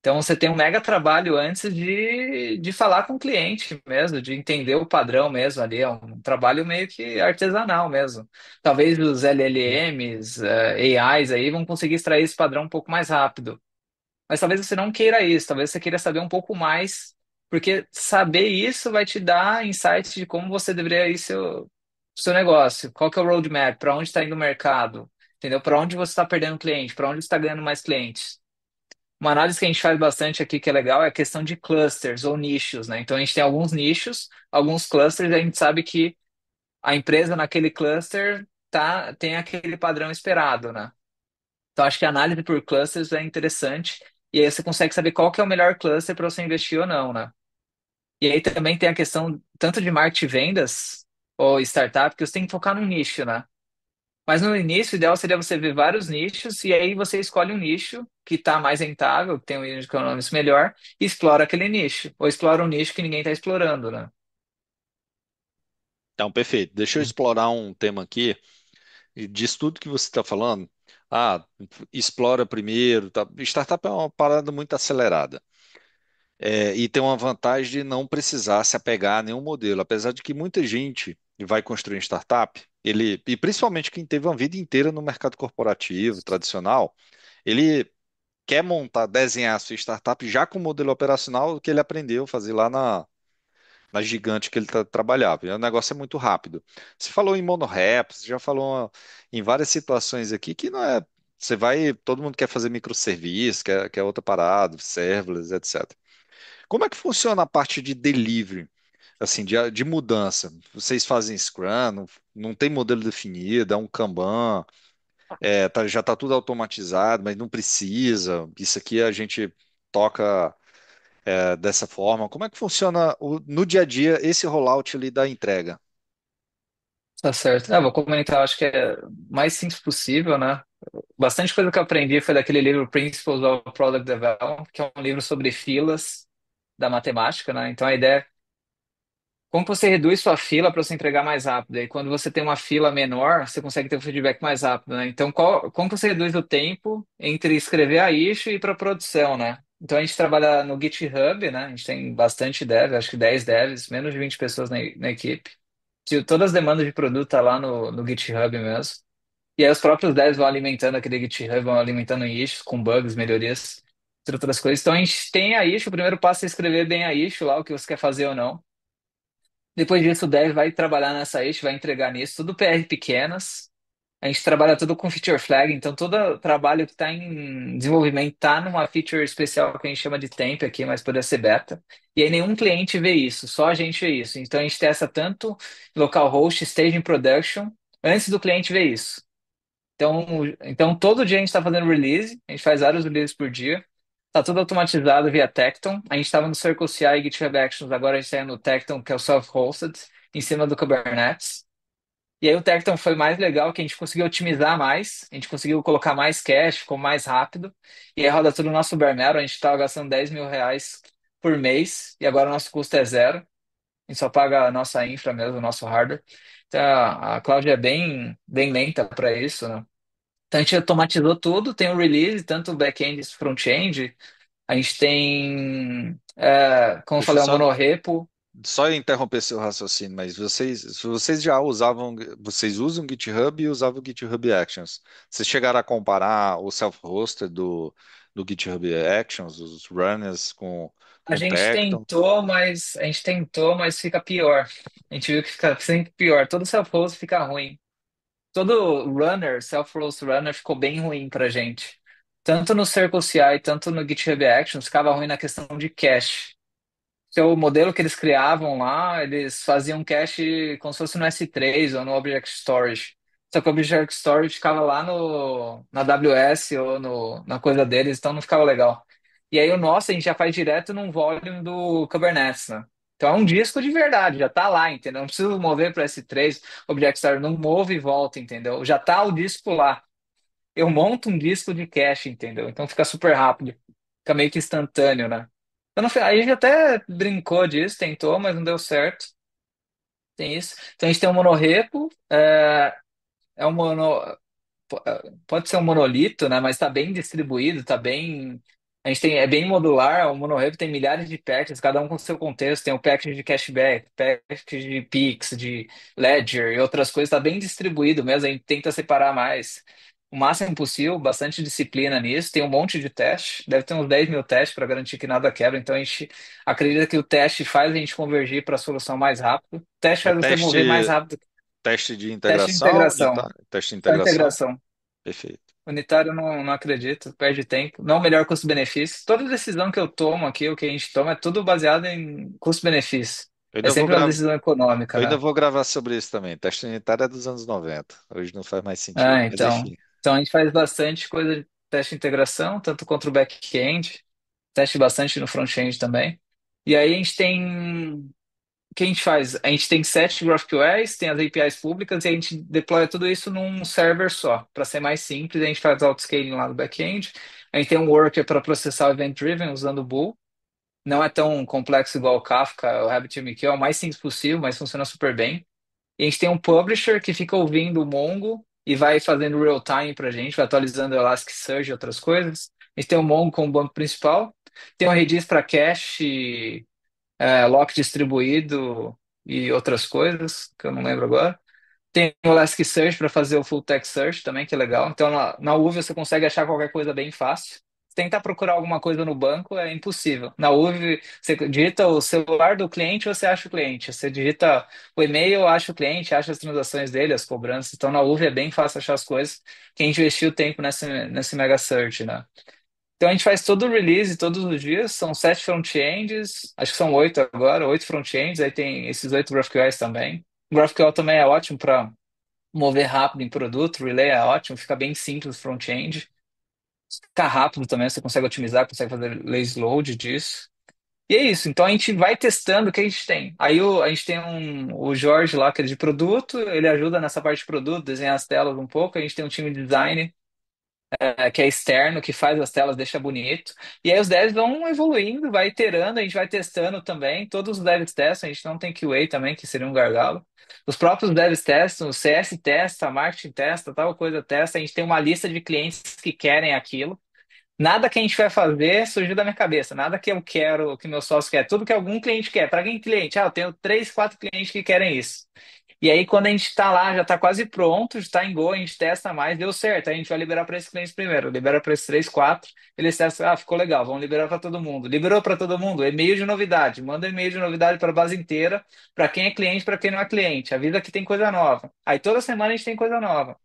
Então você tem um mega trabalho antes de, de falar com o cliente mesmo, de entender o padrão mesmo ali. É um trabalho meio que artesanal mesmo. Talvez os LLMs, eh, AIs aí vão conseguir extrair esse padrão um pouco mais rápido. Mas talvez você não queira isso, talvez você queira saber um pouco mais, porque saber isso vai te dar insights de como você deveria ir seu, seu negócio, qual que é o roadmap, para onde está indo o mercado, entendeu? Para onde você está perdendo cliente, para onde você está ganhando mais clientes. Uma análise que a gente faz bastante aqui que é legal é a questão de clusters ou nichos, né? Então a gente tem alguns nichos, alguns clusters, e a gente sabe que a empresa naquele cluster tá, tem aquele padrão esperado, né? Então acho que a análise por clusters é interessante e aí você consegue saber qual que é o melhor cluster para você investir ou não, né? E aí também tem a questão tanto de marketing e vendas, ou startup, que você tem que focar num nicho, né? Mas no início, o ideal seria você ver vários nichos e aí você escolhe um nicho que está mais rentável, que tem um unit econômico melhor, e explora aquele nicho. Ou explora um nicho que ninguém está explorando, né? Então, perfeito. Deixa eu hum. explorar um tema aqui. Diz tudo que você está falando. Ah, explora primeiro. Tá? Startup é uma parada muito acelerada. É, e tem uma vantagem de não precisar se apegar a nenhum modelo. Apesar de que muita gente e vai construir startup, ele, e principalmente quem teve uma vida inteira no mercado corporativo, tradicional, ele quer montar, desenhar a sua startup já com o modelo operacional que ele aprendeu a fazer lá na, na gigante que ele tá, trabalhava. E o negócio é muito rápido. Você falou em monoreps, já falou em várias situações aqui que não é. Você vai, todo mundo quer fazer microserviço, quer, quer outra parada, serverless, etc. Como é que funciona a parte de delivery? assim, de, de mudança? Vocês fazem Scrum, não, não tem modelo definido, é um Kanban, tá. é, tá, já está tudo automatizado, mas não precisa, isso aqui a gente toca é, dessa forma. Como é que funciona o, no dia a dia esse rollout ali da entrega? Tá certo. Ah, vou comentar, acho que é mais simples possível, né? Bastante coisa que eu aprendi foi daquele livro Principles of Product Development, que é um livro sobre filas da matemática, né? Então a ideia como você reduz sua fila para você entregar mais rápido? E quando você tem uma fila menor, você consegue ter um feedback mais rápido, né? Então, qual, como você reduz o tempo entre escrever a issue e para produção, né? Então, a gente trabalha no GitHub, né? A gente tem bastante dev, acho que 10 devs, menos de 20 pessoas na, na equipe. Todas as demandas de produto tá lá no, no GitHub mesmo. E aí os próprios devs vão alimentando aquele GitHub, vão alimentando issues com bugs, melhorias, entre outras coisas. Então, a gente tem a issue, o primeiro passo é escrever bem a issue lá, o que você quer fazer ou não. Depois disso, o dev vai trabalhar nessa eixo, vai entregar nisso, tudo PR pequenas. A gente trabalha tudo com feature flag, então todo trabalho que está em desenvolvimento está numa feature especial que a gente chama de temp aqui, mas poderia ser beta. E aí nenhum cliente vê isso, só a gente vê isso. Então a gente testa tanto localhost, staging production, antes do cliente ver isso. Então, então todo dia a gente está fazendo release, a gente faz vários releases por dia. Tá tudo automatizado via Tecton. A gente estava no CircleCI e GitHub Actions, agora a gente está no Tecton, que é o self-hosted, em cima do Kubernetes. E aí o Tecton foi mais legal, que a gente conseguiu otimizar mais, a gente conseguiu colocar mais cache, ficou mais rápido. E aí roda tudo no nosso Kubernetes, a gente estava gastando 10 mil reais por mês, e agora o nosso custo é zero. A gente só paga a nossa infra mesmo, o nosso hardware. Então a Cláudia é bem, bem lenta para isso, né? Então a gente automatizou tudo, tem o release, tanto back-end e front-end. A gente tem, é, como eu Deixa falei, um só- monorepo. Só interromper seu raciocínio, mas vocês, se vocês já usavam, vocês usam GitHub e usavam GitHub Actions. Vocês chegaram a comparar o self-hosted do, do GitHub Actions, os runners com, A com gente Tecton? tentou, mas a gente tentou, mas fica pior. A gente viu que fica sempre pior. Todo self-host fica ruim todo runner, self-rose runner, ficou bem ruim pra gente. Tanto no CircleCI, tanto no GitHub Actions, ficava ruim na questão de cache. Então, o modelo que eles criavam lá, eles faziam cache como se fosse no S3 ou no Object Storage. Só que o Object Storage ficava lá no, na AWS ou no, na coisa deles, então não ficava legal. E aí o nosso a gente já faz direto num volume do Kubernetes, né? Então é um disco de verdade, já tá lá, entendeu? Não preciso mover para S3, Object Store, não move e volta, entendeu? Já tá o disco lá. Eu monto um disco de cache, entendeu? Então fica super rápido, fica meio que instantâneo, né? Eu não, a gente até brincou disso, tentou, mas não deu certo. Tem isso. Então a gente tem um monorepo, é, é um mono, é, pode ser um monolito, né? Mas tá bem distribuído, tá bem. A gente tem, é bem modular, o Monorepo tem milhares de packages, cada um com seu contexto. Tem o package de cashback, package de Pix, de Ledger e outras coisas. Está bem distribuído mesmo, a gente tenta separar mais. O máximo possível, bastante disciplina nisso. Tem um monte de teste, deve ter uns 10 mil testes para garantir que nada quebra. Então a gente acredita que o teste faz a gente convergir para a solução mais rápido. O teste é faz é você teste, mover mais rápido. Teste de integração. Teste de integração. Teste de integração. Teste de integração. Perfeito. Unitário não, não acredito, perde tempo, não melhor custo-benefício. Toda decisão que eu tomo aqui, o que a gente toma, é tudo baseado em custo-benefício. Eu É ainda vou sempre uma gravar, decisão econômica, eu ainda né? vou gravar sobre isso também. Teste unitário é dos anos 90. Hoje não faz mais sentido, Ah, mas então. enfim. Então a gente faz bastante coisa de teste de integração, tanto contra o back-end, teste bastante no front-end também. E aí a gente tem que a gente faz? A gente tem sete GraphQLs, tem as APIs públicas e a gente deploya tudo isso num server só. Para ser mais simples, a gente faz autoscaling lá no back-end. A gente tem um worker para processar event-driven usando o Bull. Não é tão complexo igual o Kafka, o RabbitMQ, é o mais simples possível, mas funciona super bem. E a gente tem um publisher que fica ouvindo o Mongo e vai fazendo real-time para a gente, vai atualizando o Elasticsearch e outras coisas. A gente tem o Mongo como banco principal. Tem um Redis para cache é, lock distribuído e outras coisas, que eu não lembro agora. Tem o Elasticsearch para fazer o full text search também, que é legal. Então na, na UV você consegue achar qualquer coisa bem fácil. Tentar procurar alguma coisa no banco é impossível. Na UV, você digita o celular do cliente, você acha o cliente. Você digita o e-mail, acha o cliente, acha as transações dele, as cobranças. Então, na UV é bem fácil achar as coisas. Quem investiu tempo nesse, nesse mega search, né? Então a gente faz todo o release todos os dias, são sete front-ends, acho que são oito agora, oito front-ends, aí tem esses oito GraphQLs também. O GraphQL também é ótimo para mover rápido em produto, Relay é ótimo, fica bem simples o front-end. Fica rápido também, você consegue otimizar, consegue fazer lazy load disso. E é isso, então a gente vai testando o que a gente tem. Aí o, a gente tem um, o Jorge lá, que é de produto, ele ajuda nessa parte de produto, desenhar as telas um pouco, a gente tem um time de design é, que é externo, que faz as telas, deixa bonito. E aí os devs vão evoluindo, vai iterando, a gente vai testando também. Todos os devs testam, a gente não tem QA também, que seria um gargalo. Os próprios devs testam, o CS testa, marketing testa, tal coisa testa. A gente tem uma lista de clientes que querem aquilo. Nada que a gente vai fazer surgiu da minha cabeça, nada que eu quero, que meu sócio quer, tudo que algum cliente quer. Para quem cliente? Ah, eu tenho três, quatro clientes que querem isso. E aí, quando a gente está lá, já está quase pronto, está em Go, a gente testa mais, deu certo. Aí a gente vai liberar para esses clientes primeiro, libera para esses três, quatro, eles testam, ah, ficou legal, vamos liberar para todo mundo. Liberou para todo mundo, e-mail de novidade, manda e-mail de novidade para a base inteira, para quem é cliente, para quem não é cliente. A vida aqui tem coisa nova. Aí toda semana a gente tem coisa nova.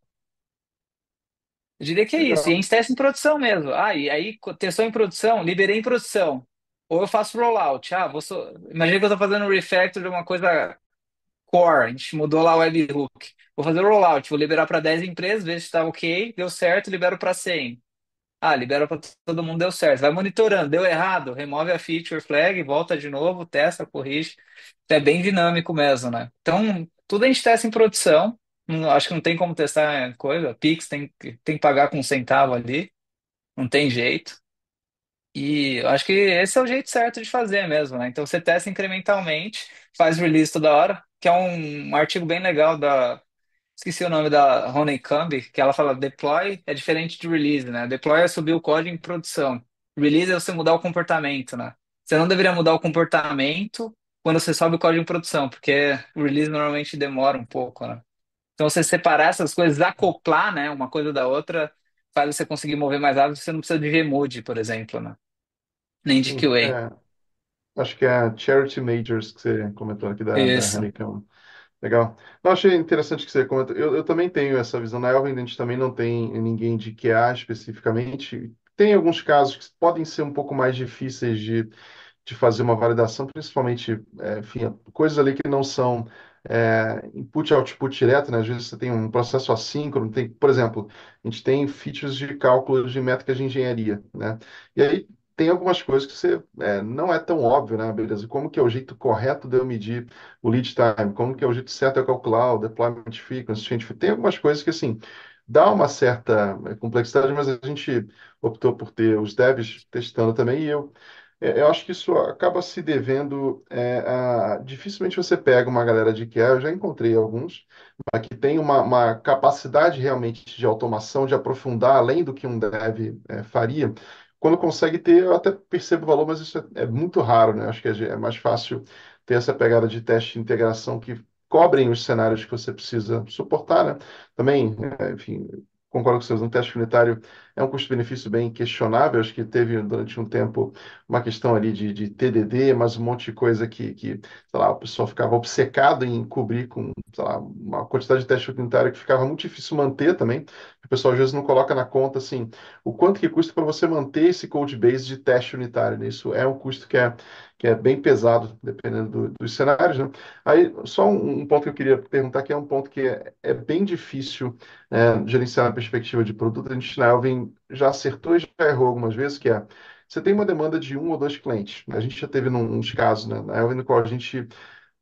Eu diria que é isso. E a gente testa em produção mesmo. Ah, e aí testou em produção, liberei em produção. Ou eu faço rollout. Ah, vou so... imagina que eu estou fazendo um refactor de uma coisa core, a gente mudou lá o webhook. Vou fazer o rollout, vou liberar para 10 empresas, ver se está ok, deu certo, libero para 100. Ah, libera para todo mundo, deu certo. Vai monitorando, deu errado, remove a feature flag, volta de novo, testa, corrige. É bem dinâmico mesmo, né? Então, tudo a gente testa em produção. Acho que não tem como testar coisa. Pix tem, tem que pagar com um centavo ali, não tem jeito. E eu acho que esse é o jeito certo de fazer mesmo, né? Então, você testa incrementalmente faz release toda hora, que é um, artigo bem legal da. Esqueci o nome da Ronan Camby, que ela fala deploy é diferente de release, né? Deploy é subir o código em produção. Release é você mudar o comportamento, né? Você não deveria mudar o comportamento quando você sobe o código em produção, porque o release normalmente demora um pouco, né? Então você separar essas coisas, acoplar, né, uma coisa da outra, faz você conseguir mover mais rápido, você não precisa de Gmod, por exemplo, né? Nem de QA. É. Acho que é a Charity Majors que você comentou aqui da, da Isso. Honeycomb. É legal. Não, achei interessante que você comentou. Eu, eu também tenho essa visão. Na Elven, a gente também não tem ninguém de QA especificamente. Tem alguns casos que podem ser um pouco mais difíceis de, de fazer uma validação, principalmente, é, enfim, coisas ali que não são é, input e output direto, né? Às vezes você tem um processo assíncrono, tem, por exemplo, a gente tem features de cálculo de métricas de engenharia, né? E aí tem algumas coisas que você é, não é tão óbvio, né? Beleza, como que é o jeito correto de eu medir o lead time? Como que é o jeito certo de eu calcular o deployment frequency? tem algumas coisas que, assim, dá uma certa é, complexidade, mas a gente optou por ter os devs testando também e eu... É, eu acho que isso acaba se devendo é, a... Dificilmente você pega uma galera de QA, eu já encontrei alguns, mas que tem uma, uma, capacidade realmente de automação, de aprofundar além do que um dev é, faria, quando consegue ter, eu até percebo o valor, mas isso é, é muito raro, né? Acho que é, é mais fácil ter essa pegada de teste de integração que cobrem os cenários que você precisa suportar, né? Também, né, enfim, concordo com vocês, um teste unitário é um custo-benefício bem questionável. Acho que teve durante um tempo uma questão ali de, de TDD, mas um monte de coisa que, que sei lá, o pessoal ficava obcecado em cobrir com, sei lá, uma quantidade de teste unitário que ficava muito difícil manter também. O pessoal às vezes não coloca na conta assim o quanto que custa para você manter esse code base de teste unitário. Né? Isso é um custo que é que é bem pesado, dependendo do, dos cenários. Né? Aí, só um, um, ponto que eu queria perguntar, que é um ponto que é, é bem difícil é, gerenciar na perspectiva de produto. A gente na Elvin já acertou e já errou algumas vezes, que é você tem uma demanda de um ou dois clientes. A gente já teve num, uns casos né, na Elvin no qual a gente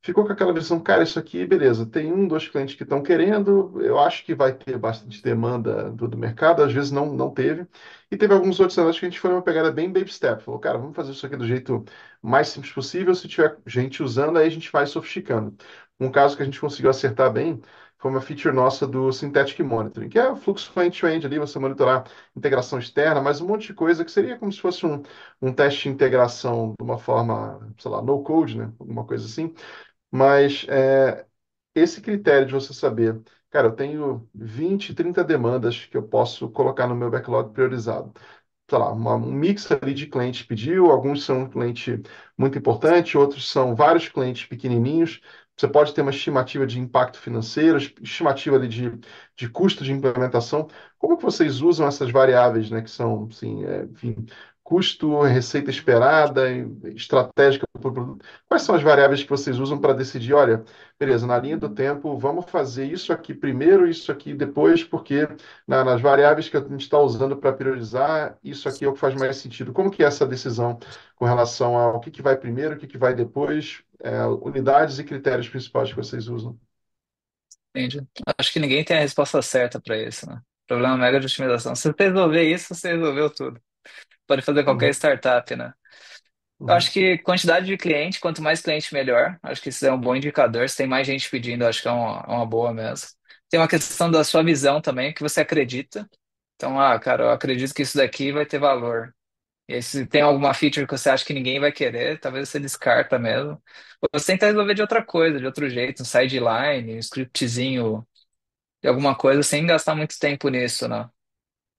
ficou com aquela visão, cara, isso aqui, beleza, tem um, dois clientes que estão querendo, eu acho que vai ter bastante demanda do, do, mercado, às vezes não, não teve. E teve alguns outros cenários que a gente foi uma pegada bem baby step, falou, cara, vamos fazer isso aqui do jeito mais simples possível, se tiver gente usando, aí a gente vai sofisticando. Um caso que a gente conseguiu acertar bem foi uma feature nossa do Synthetic Monitoring, que é o fluxo end-to-end ali, você monitorar integração externa, mas um monte de coisa que seria como se fosse um, um teste de integração de uma forma, sei lá, no-code, né? Alguma coisa assim, mas é, esse critério de você saber, cara, eu tenho 20, 30 demandas que eu posso colocar no meu backlog priorizado. Sei lá, uma, um mix ali de clientes pediu, alguns são um cliente muito importante, outros são vários clientes pequenininhos. Você pode ter uma estimativa de impacto financeiro, estimativa ali de, de custo de implementação. Como que vocês usam essas variáveis, né, que são, assim, é, enfim, custo, receita esperada, estratégica para o produto. Quais são as variáveis que vocês usam para decidir, olha, beleza, na linha do tempo, vamos fazer isso aqui primeiro, isso aqui depois, porque na, nas variáveis que a gente está usando para priorizar, isso aqui é o que faz mais sentido. Como que é essa decisão com relação ao que, que vai primeiro, o que, que vai depois, é, unidades e critérios principais que vocês usam? Entendi. Acho que ninguém tem a resposta certa para isso, né? Problema mega de otimização. Se você resolver isso, você resolveu tudo pode fazer qualquer uhum. startup, né? Eu acho que quantidade de cliente, quanto mais cliente, melhor. Acho que isso é um bom indicador. Se tem mais gente pedindo, acho que é uma, é uma boa mesmo. Tem uma questão da sua visão também, que você acredita. Então, ah, cara, eu acredito que isso daqui vai ter valor. E aí, se tem alguma feature que você acha que ninguém vai querer, talvez você descarta mesmo. Ou você tenta resolver de outra coisa, de outro jeito, um sideline, um scriptzinho, de alguma coisa, sem gastar muito tempo nisso, né?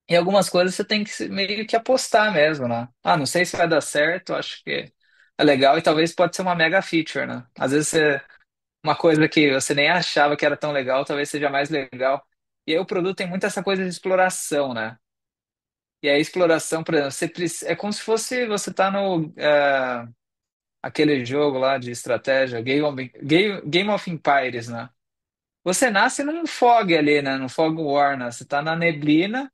E algumas coisas você tem que meio que apostar mesmo, né? Ah, não sei se vai dar certo, acho que é legal e talvez pode ser uma mega feature, né? Às vezes você, uma coisa que você nem achava que era tão legal, talvez seja mais legal. E aí o produto tem muito essa coisa de exploração, né? E a exploração, por exemplo, você, precisa é como se fosse você tá no eh, aquele jogo lá de estratégia, Game of, Game, Game of Empires, né? Você nasce num fog ali, né? Num fog war, né? Você tá na neblina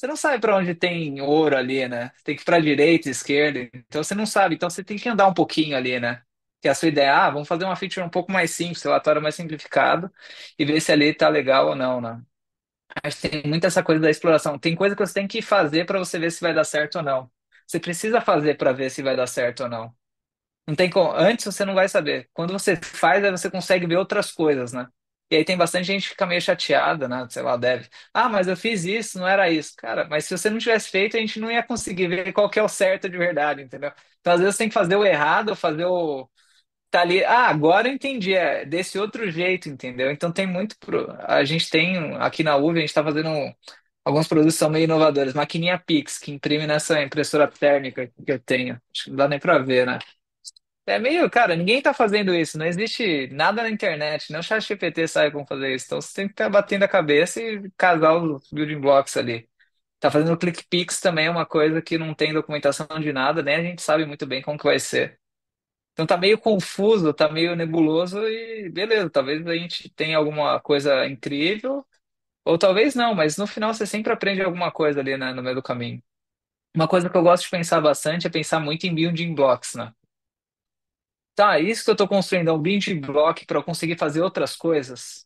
você não sabe para onde tem ouro ali, né? tem que ir para direita, esquerda, então você não sabe, então você tem que andar um pouquinho ali, né? Que a sua ideia, ah, vamos fazer uma feature um pouco mais simples, relatório mais simplificado e ver se ali tá legal ou não, né? Acho que tem muito essa coisa da exploração. Tem coisa que você tem que fazer para você ver se vai dar certo ou não. Você precisa fazer para ver se vai dar certo ou não. Não tem como. Antes você não vai saber. Quando você faz, aí você consegue ver outras coisas, né? E aí tem bastante gente que fica meio chateada, né? Sei lá, deve. Ah, mas eu fiz isso, não era isso. Cara, mas se você não tivesse feito, a gente não ia conseguir ver qual que é o certo de verdade, entendeu? Então, às vezes, tem que fazer o errado, fazer o. Tá ali. Ah, agora eu entendi. É desse outro jeito, entendeu? Então, tem muito. Pro... A gente tem. Aqui na UV, a gente tá fazendo. Alguns produtos são meio inovadores. Maquininha Pix, que imprime nessa impressora térmica que eu tenho. Acho que não dá nem pra ver, né? É meio, cara, ninguém tá fazendo isso, não existe nada na internet, nem o ChatGPT sabe como fazer isso. Então você tem que estar tá batendo a cabeça e casar os building blocks ali. Tá fazendo o ClickPix também é uma coisa que não tem documentação de nada, nem a gente sabe muito bem como que vai ser. Então tá meio confuso, tá meio nebuloso e beleza, talvez a gente tenha alguma coisa incrível, ou talvez não, mas no final você sempre aprende alguma coisa ali, né, no meio do caminho. Uma coisa que eu gosto de pensar bastante é pensar muito em building blocks, né? tá, é isso que eu estou construindo é um building block para eu conseguir fazer outras coisas,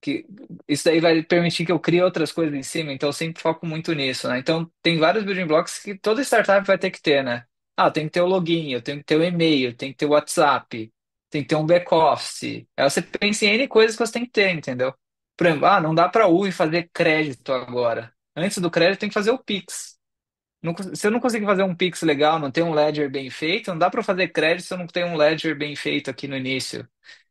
que isso daí vai permitir que eu crie outras coisas em cima, então eu sempre foco muito nisso, né? Então tem vários building blocks que toda startup vai ter que ter, né? Ah, tem que ter o login, eu tenho que ter o e-mail, tem que ter o WhatsApp, tem que ter um back-office. Aí você pensa em N coisas que você tem que ter, entendeu? Por exemplo, ah, não dá para U fazer crédito agora. Antes do crédito tem que fazer o Pix. Não, se eu não conseguir fazer um Pix legal, não ter um ledger bem feito, não dá para fazer crédito se eu não tenho um ledger bem feito aqui no início.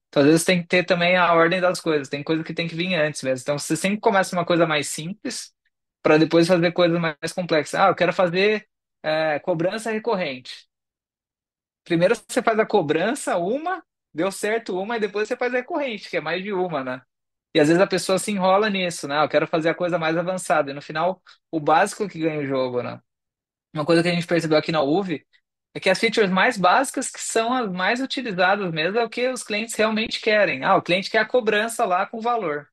Então, às vezes tem que ter também a ordem das coisas, tem coisa que tem que vir antes mesmo. Então, você sempre começa uma coisa mais simples para depois fazer coisas mais complexas. Ah, eu quero fazer é, cobrança recorrente. Primeiro você faz a cobrança, uma, deu certo uma, e depois você faz a recorrente, que é mais de uma, né? E às vezes a pessoa se enrola nisso, né? Eu quero fazer a coisa mais avançada. E no final, o básico que ganha o jogo, né? Uma coisa que a gente percebeu aqui na UV é que as features mais básicas que são as mais utilizadas mesmo é o que os clientes realmente querem. Ah, o cliente quer a cobrança lá com valor.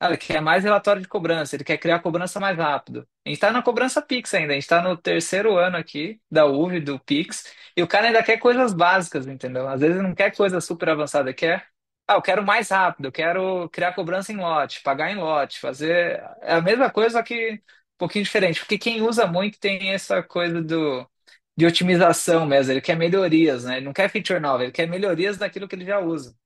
Ah, ele quer mais relatório de cobrança, ele quer criar a cobrança mais rápido. A gente está na cobrança Pix ainda, a gente está no terceiro ano aqui da UV, do Pix, e o cara ainda quer coisas básicas, entendeu? Às vezes não quer coisa super avançada, quer. Ah, eu quero mais rápido, eu quero criar cobrança em lote, pagar em lote, fazer. É a mesma coisa que pouquinho diferente, porque quem usa muito tem essa coisa do, de otimização mesmo, ele quer melhorias, né? Ele não quer feature nova, ele quer melhorias daquilo que ele já usa.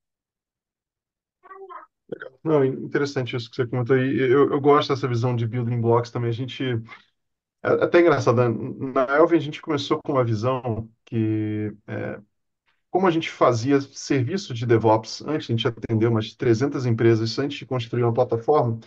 Legal. Não, interessante isso que você comentou. aí eu, eu gosto dessa visão de building blocks também. A gente. É, é até engraçado, né? na Elvin a gente começou com uma visão que. É, como a gente fazia serviço de DevOps antes, a gente atendeu umas 300 empresas antes de construir uma plataforma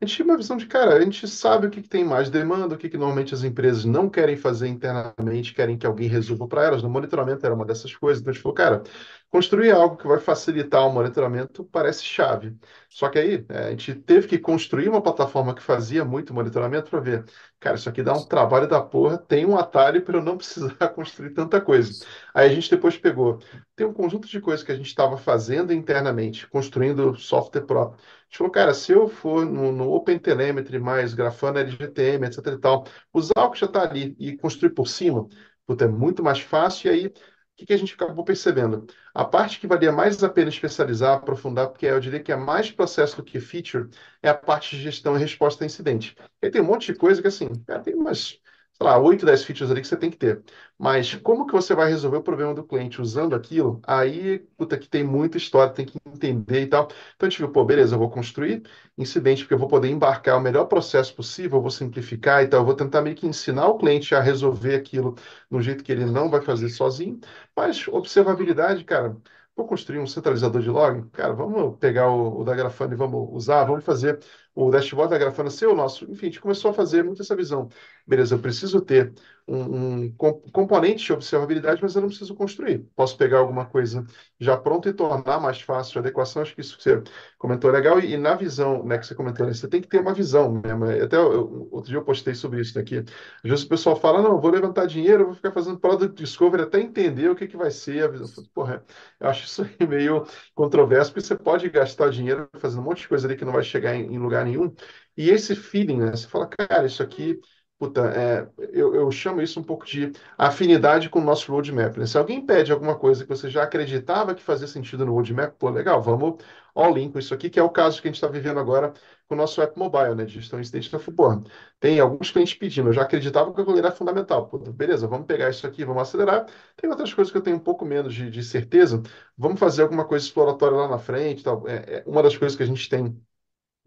a gente tinha uma visão de, cara, a gente sabe o que, que tem mais demanda, o que, que normalmente as empresas não querem fazer internamente, querem que alguém resolva para elas. No monitoramento era uma dessas coisas. Então a gente falou, cara, construir algo que vai facilitar o monitoramento parece chave. Só que aí é, a gente teve que construir uma plataforma que fazia muito monitoramento para ver, cara, isso aqui dá um trabalho da porra, tem um atalho para eu não precisar construir tanta coisa. Aí a gente depois pegou, tem um conjunto de coisas que a gente estava fazendo internamente, construindo software próprio gente tipo, falou, cara, se eu for no, no OpenTelemetry mais grafana LGTM, etc e tal, usar o que já está ali e construir por cima, puta, é muito mais fácil. E aí, o que, que a gente acabou percebendo? A parte que valia mais a pena especializar, aprofundar, porque eu diria que é mais processo do que feature, é a parte de gestão e resposta a incidente. E tem um monte de coisa que, assim, cara, tem umas sei lá, 8, 10 features ali que você tem que ter. Mas como que você vai resolver o problema do cliente usando aquilo? Aí, puta, que tem muita história, tem que entender e tal. Então a gente viu, pô, beleza, eu vou construir incidente, porque eu vou poder embarcar o melhor processo possível, eu vou simplificar e tal, eu vou tentar meio que ensinar o cliente a resolver aquilo no jeito que ele não vai fazer sozinho. Mas observabilidade, cara, vou construir um centralizador de log, cara, vamos pegar o, o da Grafana e vamos usar, vamos fazer o dashboard da tá Grafana ser o nosso. Enfim, a gente começou a fazer muito essa visão. Beleza, eu preciso ter um, um componente de observabilidade, mas eu não preciso construir. Posso pegar alguma coisa já pronta e tornar mais fácil a adequação. Acho que isso que você comentou é legal. E, e, na visão né, que você comentou, né, você tem que ter uma visão né, mesmo. Até eu, outro dia eu postei sobre isso daqui. Às vezes o pessoal fala, não, vou levantar dinheiro, vou ficar fazendo product discovery até entender o que, que vai ser a visão. Porra, eu acho isso meio controverso, porque você pode gastar dinheiro fazendo um monte de coisa ali que não vai chegar em, em lugar nenhum. E esse feeling, né? Você fala, cara, isso aqui, puta, é, eu, eu chamo isso um pouco de afinidade com o nosso roadmap. Né? Se alguém pede alguma coisa que você já acreditava que fazia sentido no roadmap, pô, legal, vamos all in com isso aqui, que é o caso que a gente está vivendo agora com o nosso app mobile, né? Gestão incidente da Fuborn. Tem alguns clientes pedindo, eu já acreditava que aquilo era fundamental. Puta, beleza, vamos pegar isso aqui, vamos acelerar. Tem outras coisas que eu tenho um pouco menos de, de certeza, vamos fazer alguma coisa exploratória lá na frente. Tal. É, é uma das coisas que a gente tem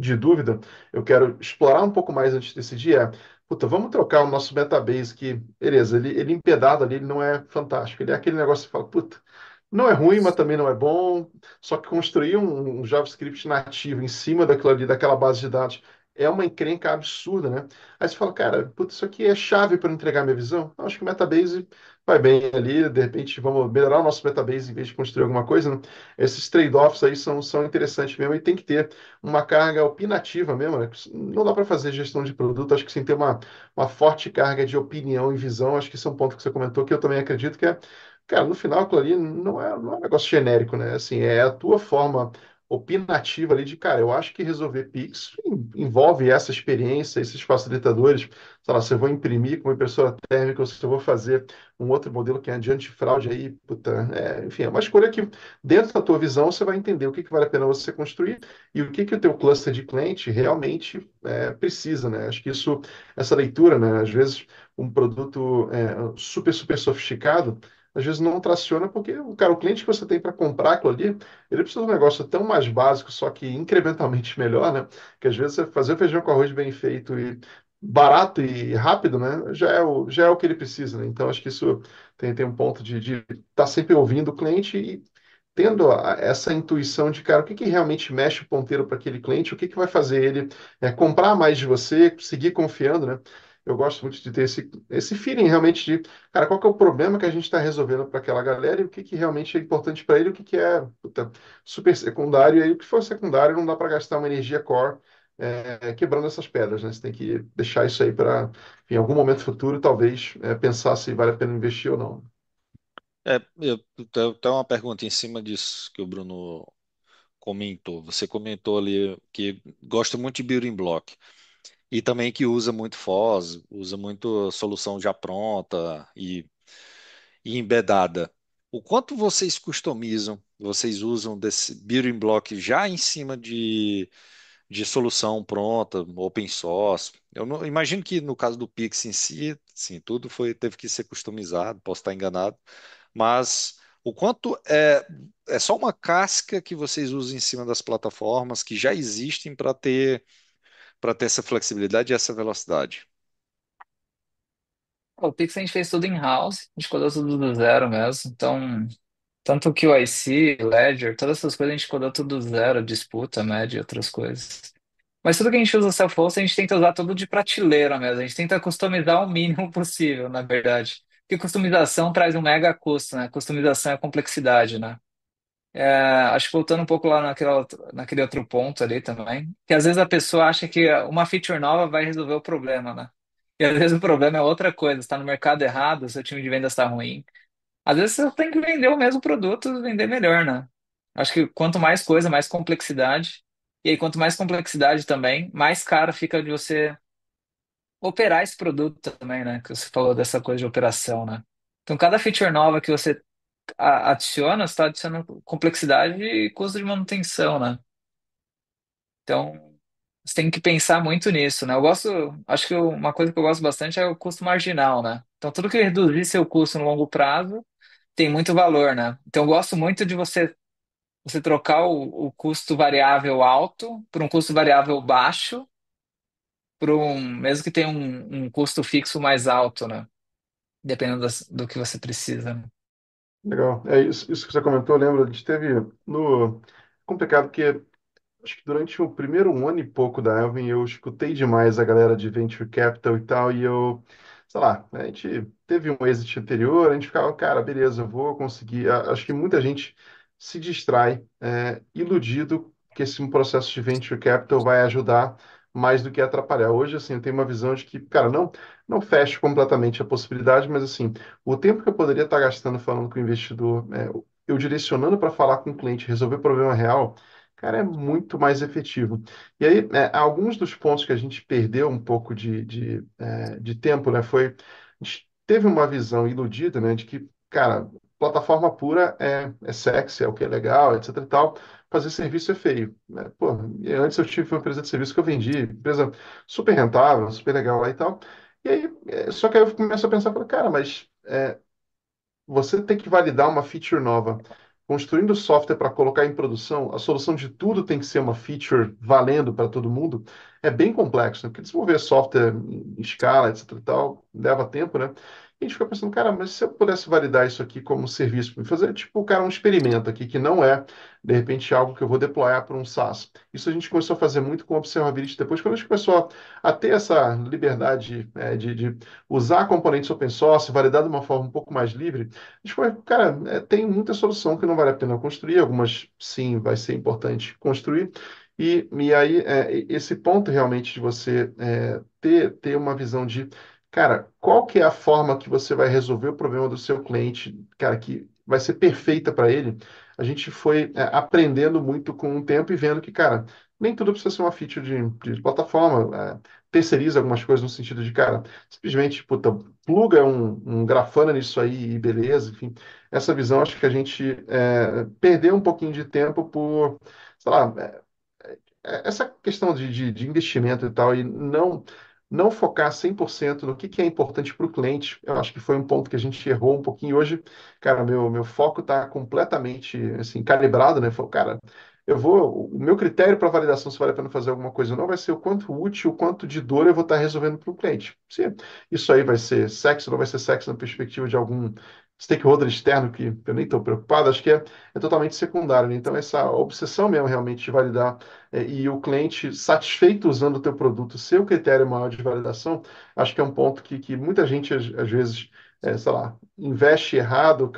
de dúvida, eu quero explorar um pouco mais antes de decidir é, puta, vamos trocar o nosso database que, beleza, ele, ele empedado ali, ele não é fantástico, ele é aquele negócio que fala, puta, não é ruim, mas também não é bom, só que construir um, um JavaScript nativo em cima daquilo ali, daquela base de dados, é uma encrenca absurda, né? Aí você fala, cara, putz, isso aqui é chave para entregar minha visão? Eu acho que o Metabase vai bem ali, de repente vamos melhorar o nosso Metabase em vez de construir alguma coisa, né? Esses trade-offs aí são, são interessantes mesmo e tem que ter uma carga opinativa mesmo, né? Não dá para fazer gestão de produto, acho que sem ter uma, uma forte carga de opinião e visão, acho que isso é um ponto que você comentou que eu também acredito que é cara, no final, aquilo ali não é, não é um negócio genérico, né? Assim, é a tua forma opinativa ali de, cara, eu acho que resolver Pix envolve essa experiência, esses facilitadores, sei lá, se eu vou imprimir com uma impressora térmica ou se eu vou fazer um outro modelo que é de antifraude aí, puta, é, enfim, é uma escolha que dentro da tua visão você vai entender o que, que vale a pena você construir e o que, que o teu cluster de cliente realmente é, precisa, né? Acho que isso, essa leitura, né, às vezes um produto é, super, super sofisticado, às vezes não traciona, porque cara, o cliente que você tem para comprar aquilo ali, ele precisa de um negócio tão mais básico, só que incrementalmente melhor, né? Que às vezes você fazer feijão com arroz bem feito e barato e rápido, né? Já é o, já é o que ele precisa, né? Então acho que isso tem, tem um ponto de estar tá sempre ouvindo o cliente e tendo essa intuição de, cara, o que, que realmente mexe o ponteiro para aquele cliente, o que, que vai fazer ele é, comprar mais de você, seguir confiando, né? eu gosto muito de ter esse, esse feeling realmente de, cara, qual que é o problema que a gente está resolvendo para aquela galera e o que, que realmente é importante para ele, o que, que é puta, super secundário, e aí o que for secundário não dá para gastar uma energia core é, quebrando essas pedras, né? Você tem que deixar isso aí para, em algum momento futuro, talvez é, pensar se vale a pena investir ou não. É, eu tenho uma pergunta em cima disso que o Bruno comentou. Você comentou ali que gosta muito de building block. E também que usa muito FOS, usa muito solução já pronta e, e embedada. O quanto vocês customizam, vocês usam desse building block já em cima de, de solução pronta, open source? Eu não, imagino que no caso do Pix em si, sim, tudo foi teve que ser customizado, posso estar enganado, mas o quanto é, é só uma casca que vocês usam em cima das plataformas que já existem para ter para ter essa flexibilidade e essa velocidade? O Pix a gente fez tudo in-house, a gente codou tudo do zero mesmo. Então, tanto o QIC, Ledger, todas essas coisas a gente codou tudo do zero, disputa, média e outras coisas. Mas tudo que a gente usa Salesforce, a gente tenta usar tudo de prateleira mesmo. A gente tenta customizar o mínimo possível, na verdade. Porque customização traz um mega custo, né? Customização é complexidade, né? É, acho que voltando um pouco lá naquela, naquele outro ponto ali também, que às vezes a pessoa acha que uma feature nova vai resolver o problema, né? E às vezes o problema é outra coisa, está no mercado errado, seu time de vendas está ruim. Às vezes você tem que vender o mesmo produto, vender melhor, né? Acho que quanto mais coisa, mais complexidade. E aí, quanto mais complexidade também, mais caro fica de você operar esse produto também, né? Que você falou dessa coisa de operação, né? Então, cada feature nova que você adiciona, você está adicionando complexidade e custo de manutenção, né? Então, você tem que pensar muito nisso, né? Eu gosto, acho que eu- uma coisa que eu gosto bastante é o custo marginal, né? Então, tudo que reduzir seu custo no longo prazo tem muito valor, né? Então, eu gosto muito de você, você trocar o, o custo variável alto por um custo variável baixo, por um, mesmo que tenha um, um custo fixo mais alto, né? Dependendo das- do que você precisa. né? Legal. É isso, isso que você comentou, lembra? A gente teve no complicado porque acho que durante o primeiro um ano e pouco da Elvin eu escutei demais a galera de venture capital e tal e eu, sei lá, a gente teve um exit anterior, a gente ficava, cara, beleza, vou conseguir. Acho que muita gente se distrai, é, iludido que esse processo de venture capital vai ajudar mais do que atrapalhar. Hoje, assim, eu tenho uma visão de que, cara, não não fecho completamente a possibilidade, mas assim, o tempo que eu poderia estar gastando falando com o investidor, é, eu direcionando para falar com o cliente, resolver problema real, cara, é muito mais efetivo. E aí, é, alguns dos pontos que a gente perdeu um pouco de, de, é, de tempo, né, foi, a gente teve uma visão iludida, né, de que, cara, plataforma pura é, é sexy, é o que é legal, etc e tal, fazer serviço é feio. Né? Pô, antes eu tive uma empresa de serviço que eu vendi, empresa super rentável, super legal lá e tal, e aí, é, só que aí eu começo a pensar, falei, cara, mas é, você tem que validar uma feature nova. Construindo software para colocar em produção, a solução de tudo tem que ser uma feature valendo para todo mundo. É bem complexo, né? porque desenvolver software em escala, etc. E tal, leva tempo, né? a gente fica pensando, cara, mas se eu pudesse validar isso aqui como serviço para fazer, tipo, cara, um experimento aqui que não é, de repente, algo que eu vou deployar para um SaaS. Isso a gente começou a fazer muito com Observability depois, quando a gente começou a ter essa liberdade é, de, de, usar componentes open source, validar de uma forma um pouco mais livre, a gente foi, cara, é, tem muita solução que não vale a pena construir, algumas sim, vai ser importante construir, e, e aí é, esse ponto realmente de você é, ter, ter uma visão de Cara, qual que é a forma que você vai resolver o problema do seu cliente, cara, que vai ser perfeita para ele? A gente foi é, aprendendo muito com o tempo e vendo que, cara, nem tudo precisa ser uma feature de, de plataforma. É, terceiriza algumas coisas no sentido de, cara, simplesmente, puta, pluga um, um Grafana nisso aí e beleza, enfim. Essa visão, acho que a gente é, perdeu um pouquinho de tempo por, sei lá, é, é essa questão de, de, de investimento e tal, e não não focar 100% no que, que é importante para o cliente. Eu acho que foi um ponto que a gente errou um pouquinho hoje. Cara, meu, meu foco está completamente assim, calibrado, né? Falou, cara, eu vou. O meu critério para validação se vale a pena fazer alguma coisa ou não vai ser o quanto útil, o quanto de dor eu vou estar tá resolvendo para o cliente. Se isso aí vai ser sexo, não vai ser sexo na perspectiva de algum stakeholder externo, que eu nem estou preocupado, acho que é, é totalmente secundário. Né? Então, essa obsessão mesmo realmente de validar é, e o cliente satisfeito usando o teu produto, o critério maior de validação, acho que é um ponto que, que muita gente, às, às vezes, é, sei lá, investe errado,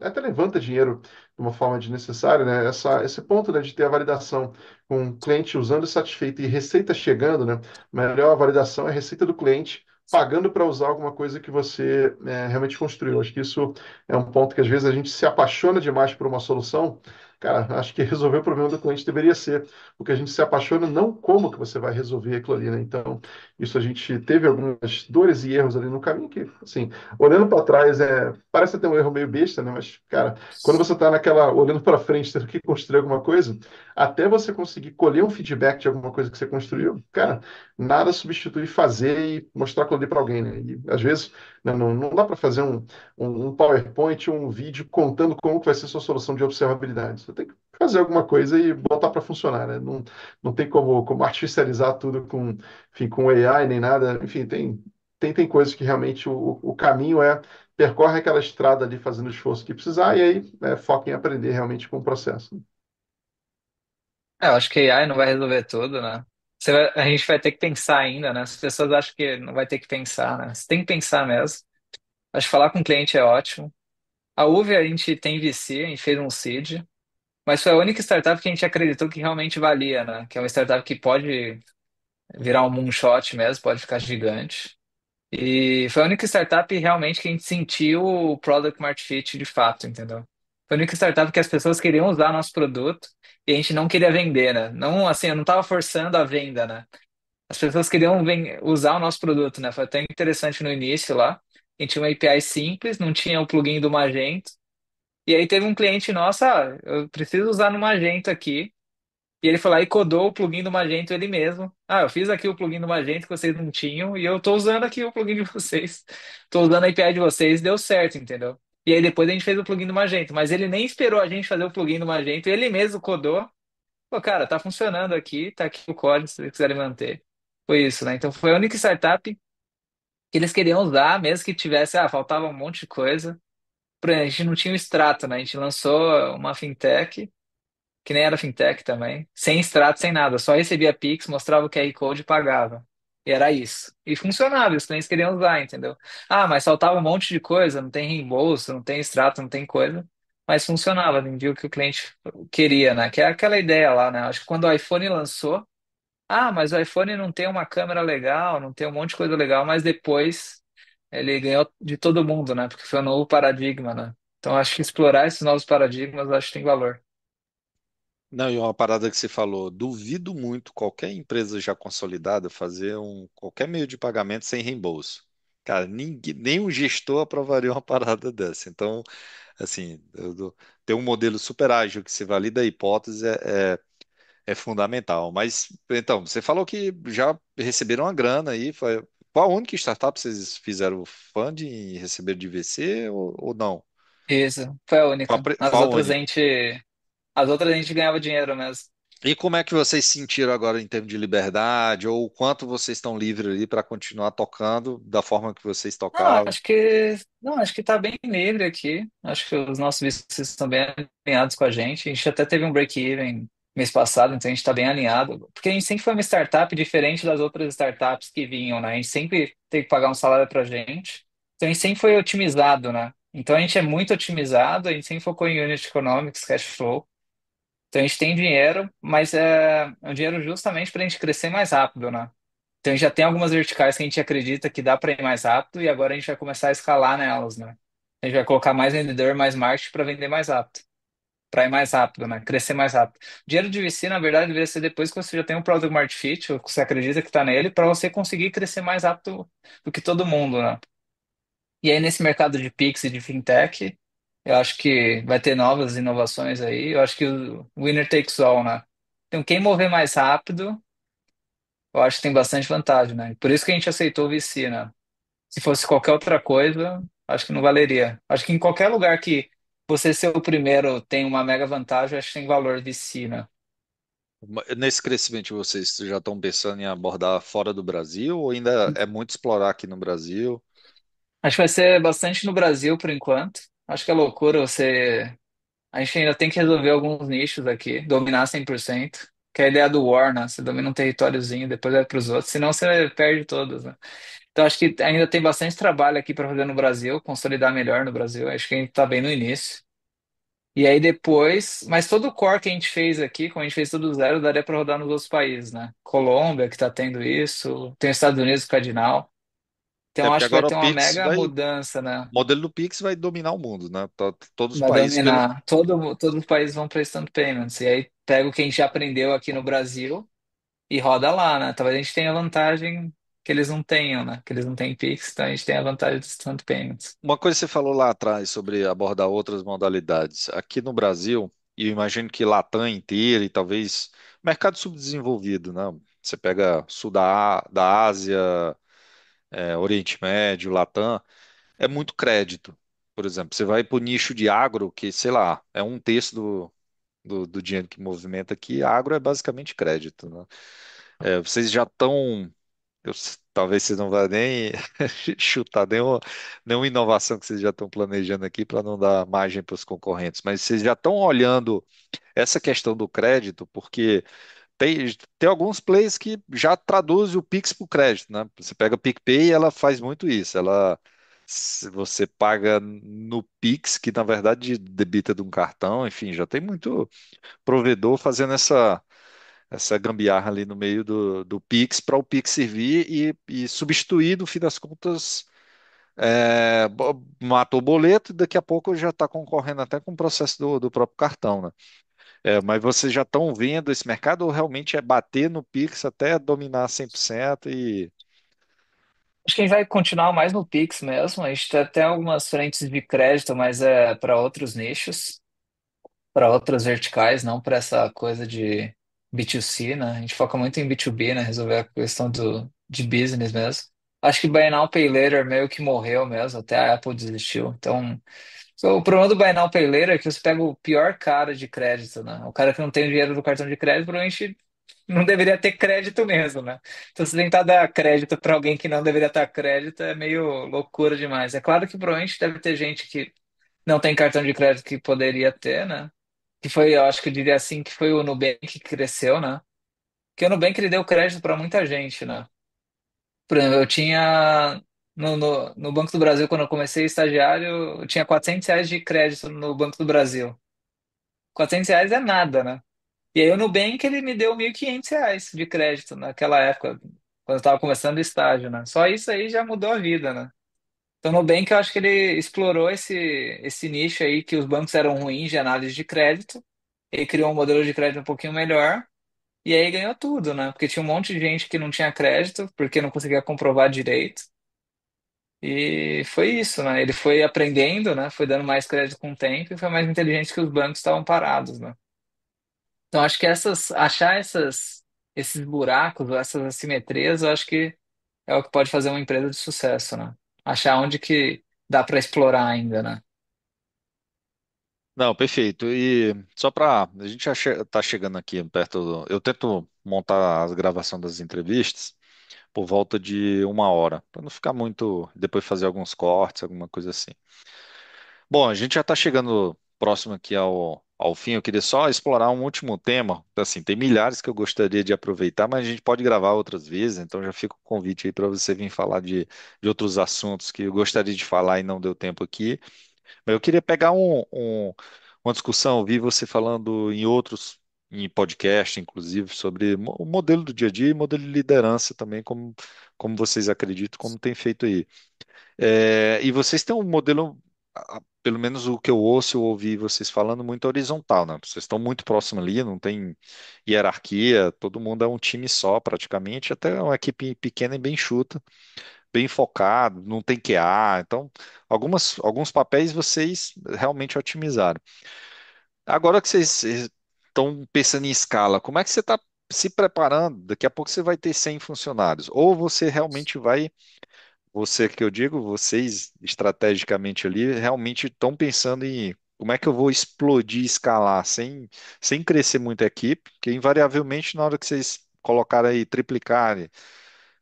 até levanta dinheiro de uma forma desnecessária, né? Essa, esse ponto né, de ter a validação com o cliente usando satisfeito e receita chegando, né? Melhor a validação é a receita do cliente pagando para usar alguma coisa que você é, realmente construiu. Acho que isso é um ponto que às vezes a gente se apaixona demais por uma solução. Cara, acho que resolver o problema do cliente deveria ser o que a gente se apaixona, não como que você vai resolver aquilo ali, né? Então, isso a gente teve algumas dores e erros ali no caminho que, assim, olhando para trás, é, parece até um erro meio besta, né? Mas, cara, quando você está naquela, olhando para frente, tendo que construir alguma coisa, até você conseguir colher um feedback de alguma coisa que você construiu, cara, nada substitui fazer e mostrar aquilo ali para alguém, né? E às vezes né, não, não dá para fazer um, um, um PowerPoint, um vídeo contando como vai ser a sua solução de observabilidade. Você tem que fazer alguma coisa e botar para funcionar, né? Não, não tem como, como artificializar tudo com, enfim, com AI nem nada. Enfim, tem, tem, tem coisas que realmente o, o caminho é percorre aquela estrada ali fazendo o esforço que precisar e aí é, foca em aprender realmente com o processo. É, eu acho que AI não vai resolver tudo, né? Você vai- a gente vai ter que pensar ainda, né? As pessoas acham que não vai ter que pensar, né? Você tem que pensar mesmo. Acho que falar com o cliente é ótimo. A UV a gente tem VC, a gente fez um seed, mas foi a única startup que a gente acreditou que realmente valia, né? Que é uma startup que pode virar um moonshot mesmo, pode ficar gigante. E foi a única startup realmente que a gente sentiu o product market fit de fato, entendeu? Foi a única startup que as pessoas queriam usar nosso produto e a gente não queria vender, né? Não, assim, eu não tava forçando a venda, né? As pessoas queriam usar o nosso produto, né? Foi até interessante no início lá. A gente tinha uma API simples, não tinha o plugin do Magento. E aí teve um cliente nosso, ah, eu preciso usar no Magento aqui. E ele foi lá e codou o plugin do Magento ele mesmo. Ah, eu fiz aqui o plugin do Magento que vocês não tinham e eu tô usando aqui o plugin de vocês. Tô usando a API de vocês, deu certo, entendeu? E aí depois a gente fez o plugin do Magento, mas ele nem esperou a gente fazer o plugin do Magento, ele mesmo codou. Pô, cara, tá funcionando aqui, tá aqui o código, se vocês quiserem manter. Foi isso, né? Então foi a única startup que eles queriam usar, mesmo que tivesse, ah, faltava um monte de coisa. Por exemplo, a gente não tinha o extrato, né? A gente lançou uma fintech, que nem era fintech também, sem extrato, sem nada, só recebia Pix, mostrava o QR Code e pagava era isso. E funcionava, os clientes queriam usar, entendeu? Ah, mas faltava um monte de coisa, não tem reembolso, não tem extrato, não tem coisa. Mas funcionava, vendia o que o cliente queria, né? Que é aquela ideia lá, né? Acho que quando o iPhone lançou, ah, mas o iPhone não tem uma câmera legal, não tem um monte de coisa legal, mas depois ele ganhou de todo mundo, né? Porque foi um novo paradigma, né? Então acho que explorar esses novos paradigmas acho que tem valor. Não, e uma parada que você falou, duvido muito qualquer empresa já consolidada fazer um, qualquer meio de pagamento sem reembolso. Cara, ninguém, nenhum gestor aprovaria uma parada dessa. Então, assim, eu ter um modelo super ágil que se valida a hipótese é, é- é fundamental. Mas, então, você falou que já receberam uma grana aí. Foi, qual a única startup vocês fizeram funding e receberam de VC ou, ou não? Isso, foi a única. pri- qual a outras a única? gente. As outras a gente ganhava dinheiro mesmo. E como é que vocês sentiram agora em termos de liberdade, ou o quanto vocês estão livres ali para continuar tocando da forma que vocês tocavam? Não, acho que não, acho que está bem livre aqui. Acho que os nossos vícios estão bem alinhados com a gente. A gente até teve um break-even mês passado, então a gente está bem alinhado. Porque a gente sempre foi uma startup diferente das outras startups que vinham, né? A gente sempre tem que pagar um salário para a gente. Então a gente sempre foi otimizado, né? Então a gente é muito otimizado, a gente sempre focou em unit economics, cash flow. Então a gente tem dinheiro, mas é, um dinheiro justamente para a gente crescer mais rápido, né? Então a gente já tem algumas verticais que a gente acredita que dá para ir mais rápido e agora a gente vai começar a escalar nelas, né? A gente vai colocar mais vendedor, mais marketing para vender mais rápido, para ir mais rápido, né? Crescer mais rápido. Dinheiro de VC, na verdade, deveria ser depois que você já tem um product market fit, ou que você acredita que está nele, para você conseguir crescer mais rápido do que todo mundo, né? E aí nesse mercado de Pix e de fintech, eu acho que vai ter novas inovações aí. Eu acho que o winner takes all, né? Então, quem mover mais rápido, eu acho que tem bastante vantagem, né? Por isso que a gente aceitou o VC, né? Se fosse qualquer outra coisa, acho que não valeria. Acho que em qualquer lugar que você ser o primeiro tem uma mega vantagem, acho que tem valor VC, né? Nesse crescimento, vocês já estão pensando em abordar fora do Brasil ou ainda é muito explorar aqui no Brasil? Acho que vai ser bastante no Brasil por enquanto. Acho que é loucura você. A gente ainda tem que resolver alguns nichos aqui, dominar 100%, que é a ideia do War, né? Você domina um territóriozinho, depois vai para os outros, senão você perde todos, né? Então acho que ainda tem bastante trabalho aqui para fazer no Brasil, consolidar melhor no Brasil. Acho que a gente está bem no início. E aí depois, mas todo o core que a gente fez aqui, como a gente fez tudo zero, daria para rodar nos outros países, né? Colômbia, que está tendo isso, tem os Estados Unidos, Cardinal. Então acho que vai ter uma mega vai... mudança, né? O modelo do Pix vai dominar o mundo, né? Tá, todos os Vai países. dominar. Todo, todos os países vão para instant payments. E aí pega o que a gente aprendeu aqui no Brasil e roda lá, né? Talvez a gente tenha vantagem que eles não tenham, né? Que eles não têm Pix, então a gente tem a vantagem dos instant payments. Uma coisa que você falou lá atrás sobre abordar outras modalidades. Aqui no Brasil, e eu imagino que Latam inteira e talvez mercado subdesenvolvido, né? Você pega sul da, da Ásia, é, Oriente Médio, Latam, é muito crédito. Por exemplo, você vai para o nicho de agro, que, sei lá, é um terço do, do, do dinheiro que movimenta aqui, agro é basicamente crédito. Né? É, vocês já estão. talvez vocês não vá nem chutar nenhuma, nenhuma inovação que vocês já estão planejando aqui para não dar margem para os concorrentes, mas vocês já estão olhando essa questão do crédito, porque tem, tem alguns plays que já traduzem o Pix para o crédito, né? Você pega o PicPay e ela faz muito isso. Ela você paga no Pix, que na verdade debita de um cartão, enfim, já tem muito provedor fazendo essa, essa gambiarra ali no meio do, do Pix para o Pix servir e, e substituir, no fim das contas, é, matou o boleto e daqui a pouco já está concorrendo até com o processo do, do próprio cartão, né? É, mas vocês já estão vendo esse mercado ou realmente é bater no Pix até dominar 100% e. Acho que a gente vai continuar mais no Pix mesmo. A gente tem até algumas frentes de crédito, mas é para outros nichos, para outras verticais, não para essa coisa de B2C, né? A gente foca muito em B2B, né? Resolver a questão do, de business mesmo. Acho que Buy Now, Pay Later meio que morreu mesmo, até a Apple desistiu. Então, o problema do Buy Now Pay Later é que você pega o pior cara de crédito, né? O cara que não tem o dinheiro do cartão de crédito provavelmente não deveria ter crédito mesmo, né? Então, você tentar dar crédito para alguém que não deveria estar crédito é meio loucura demais. É claro que provavelmente deve ter gente que não tem cartão de crédito que poderia ter, né? Que foi, eu acho que eu diria assim, que foi o Nubank que cresceu, né? Porque o Nubank ele deu crédito para muita gente, né? Por exemplo, eu tinha no, no, no Banco do Brasil, quando eu comecei estagiário, eu tinha 400 reais de crédito no Banco do Brasil. 400 reais é nada, né? E aí o Nubank, ele me deu 1.500 reais de crédito naquela época, quando eu estava começando o estágio, né? Só isso aí já mudou a vida, né? Então, o Nubank, eu acho que ele explorou esse, esse nicho aí que os bancos eram ruins de análise de crédito. Ele criou um modelo de crédito um pouquinho melhor. E aí ganhou tudo, né? Porque tinha um monte de gente que não tinha crédito, porque não conseguia comprovar direito. E foi isso, né? Ele foi aprendendo, né? Foi dando mais crédito com o tempo e foi mais inteligente que os bancos estavam parados, né? Então acho que essas, achar essas, esses buracos, essas assimetrias, eu acho que é o que pode fazer uma empresa de sucesso, né? Achar onde que dá para explorar ainda, né? Não, perfeito. E só para a gente já está chegando aqui perto. do- eu tento montar as gravações das entrevistas por volta de uma hora, para não ficar muito, depois fazer alguns cortes, alguma coisa assim. Bom, a gente já está chegando próximo aqui ao, ao fim, eu queria só explorar um último tema. Assim, tem milhares que eu gostaria de aproveitar, mas a gente pode gravar outras vezes, então já fica o convite aí para você vir falar de, de outros assuntos que eu gostaria de falar e não deu tempo aqui. Mas eu queria pegar um, um uma discussão, eu vi você falando em outros em podcast, inclusive, sobre o modelo do dia a dia e modelo de liderança também, como, como vocês acreditam, como tem feito aí. É, e vocês têm um modelo, pelo menos o que eu ouço, eu ouvi vocês falando, muito horizontal, né? Vocês estão muito próximos ali, não tem hierarquia, todo mundo é um time só, praticamente, até uma equipe pequena e bem chuta, bem focado, não tem QA, então algumas, alguns papéis vocês realmente otimizaram. Agora que vocês estão pensando em escala, como é que você está se preparando? Daqui a pouco você vai ter 100 funcionários, ou você realmente vai, você que eu digo, vocês estrategicamente ali, realmente estão pensando em como é que eu vou explodir, escalar, sem, sem crescer muito a equipe, que invariavelmente na hora que vocês colocarem aí, triplicarem,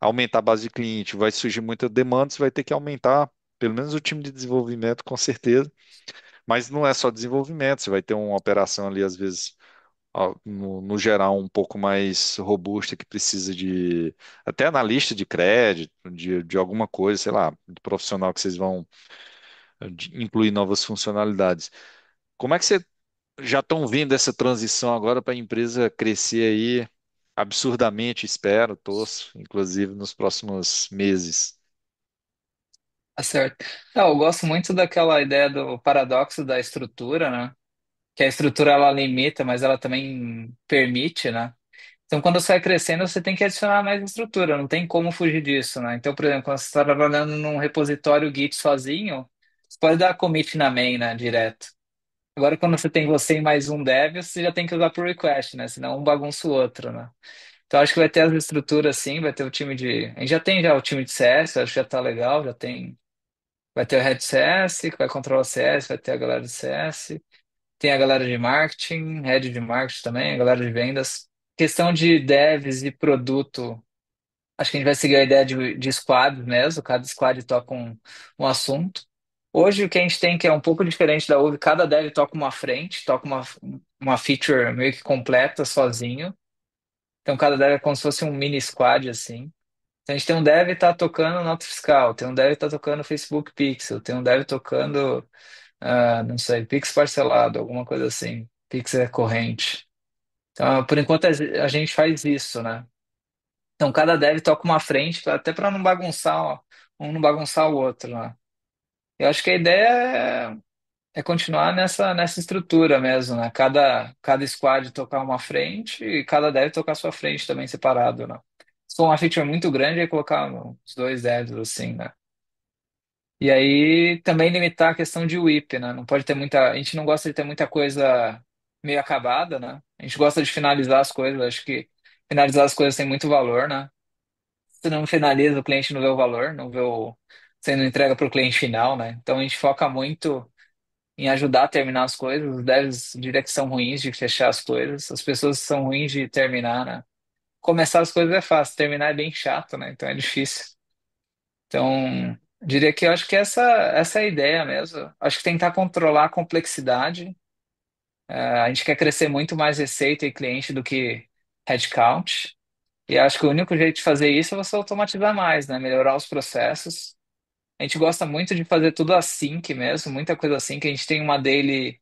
aumentar a base de cliente, vai surgir muita demanda, você vai ter que aumentar, pelo menos o time de desenvolvimento, com certeza. Mas não é só desenvolvimento, você vai ter uma operação ali, às vezes, no, no, geral um pouco mais robusta que precisa de até analista de crédito, de, de alguma coisa, sei lá, do profissional que vocês vão eh, incluir novas funcionalidades. Como é que você já estão vendo essa transição agora para a empresa crescer aí absurdamente, espero, torço, inclusive nos próximos meses? Tá certo. eu gosto muito daquela ideia do paradoxo da estrutura, né? que a estrutura ela limita, mas ela também permite, né? Então, quando você vai crescendo, você tem que adicionar mais estrutura, não tem como fugir disso, né? Então, por exemplo, quando você está trabalhando num repositório Git sozinho, você pode dar commit na main, né, direto. Agora, quando você tem você e mais um dev, você já tem que usar por request, né? Senão um bagunça o outro, né? Então, acho que vai ter as estruturas, sim, vai ter o time de... A gente já tem já o time de CS, acho que já tá legal, já tem... Vai ter o head CS, que vai controlar o CS, vai ter a galera de CS tem a galera de marketing, head de marketing também, a galera de vendas. Questão de devs e produto, acho que a gente vai seguir a ideia de, de squad mesmo, cada squad toca um, um assunto. Hoje o que a gente tem que é um pouco diferente da UV, cada dev toca uma frente, toca uma, uma feature meio que completa sozinho. Então cada dev é como se fosse um mini squad assim. Então, a gente tem um dev que tá tocando nota fiscal, tem um dev que tá tocando Facebook Pixel, tem um dev tocando ah, não sei, Pix parcelado, alguma coisa assim. Pix é corrente. Então, por enquanto, a gente faz isso, né? Então, cada dev toca uma frente, até para não bagunçar, ó, um não bagunçar o outro, né? Eu acho que a ideia é é continuar nessa, nessa estrutura mesmo, né? Cada, cada squad tocar uma frente e cada dev tocar sua frente também separado, né? Se for uma feature muito grande, é colocar os dois devs assim, né? E aí também limitar a questão de WIP, né? Não pode ter muita. A gente não gosta de ter muita coisa meio acabada, né? A gente gosta de finalizar as coisas. Acho que finalizar as coisas tem muito valor, né? Se não finaliza, o cliente não vê o valor, não vê o. Você não entrega para o cliente final, né? Então a gente foca muito em ajudar a terminar as coisas. Os devs diria que são ruins de fechar as coisas. As pessoas são ruins de terminar, né? Começar as coisas é fácil, terminar é bem chato, né? Então é difícil. Então. Diria que eu acho que essa, essa é a ideia mesmo. Acho que tentar controlar a complexidade. É, a gente quer crescer muito mais receita e cliente do que headcount. E acho que o único jeito de fazer isso é você automatizar mais, né? Melhorar os processos. A gente gosta muito de fazer tudo async mesmo, muita coisa assim, que a gente tem uma daily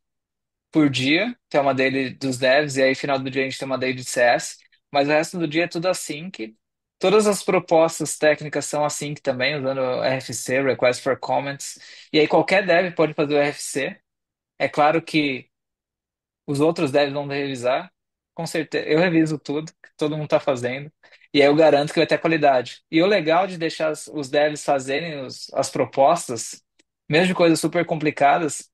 por dia, que é uma daily dos devs, e aí final do dia a gente tem uma daily de CS, mas o resto do dia é tudo async. Todas as propostas técnicas são assim também, usando o RFC, Request for Comments. E aí qualquer dev pode fazer o RFC. É claro que os outros devs vão revisar. Com certeza, eu reviso tudo que todo mundo está fazendo. E aí eu garanto que vai ter qualidade. E o legal de deixar os devs fazerem os, as propostas, mesmo de coisas super complicadas,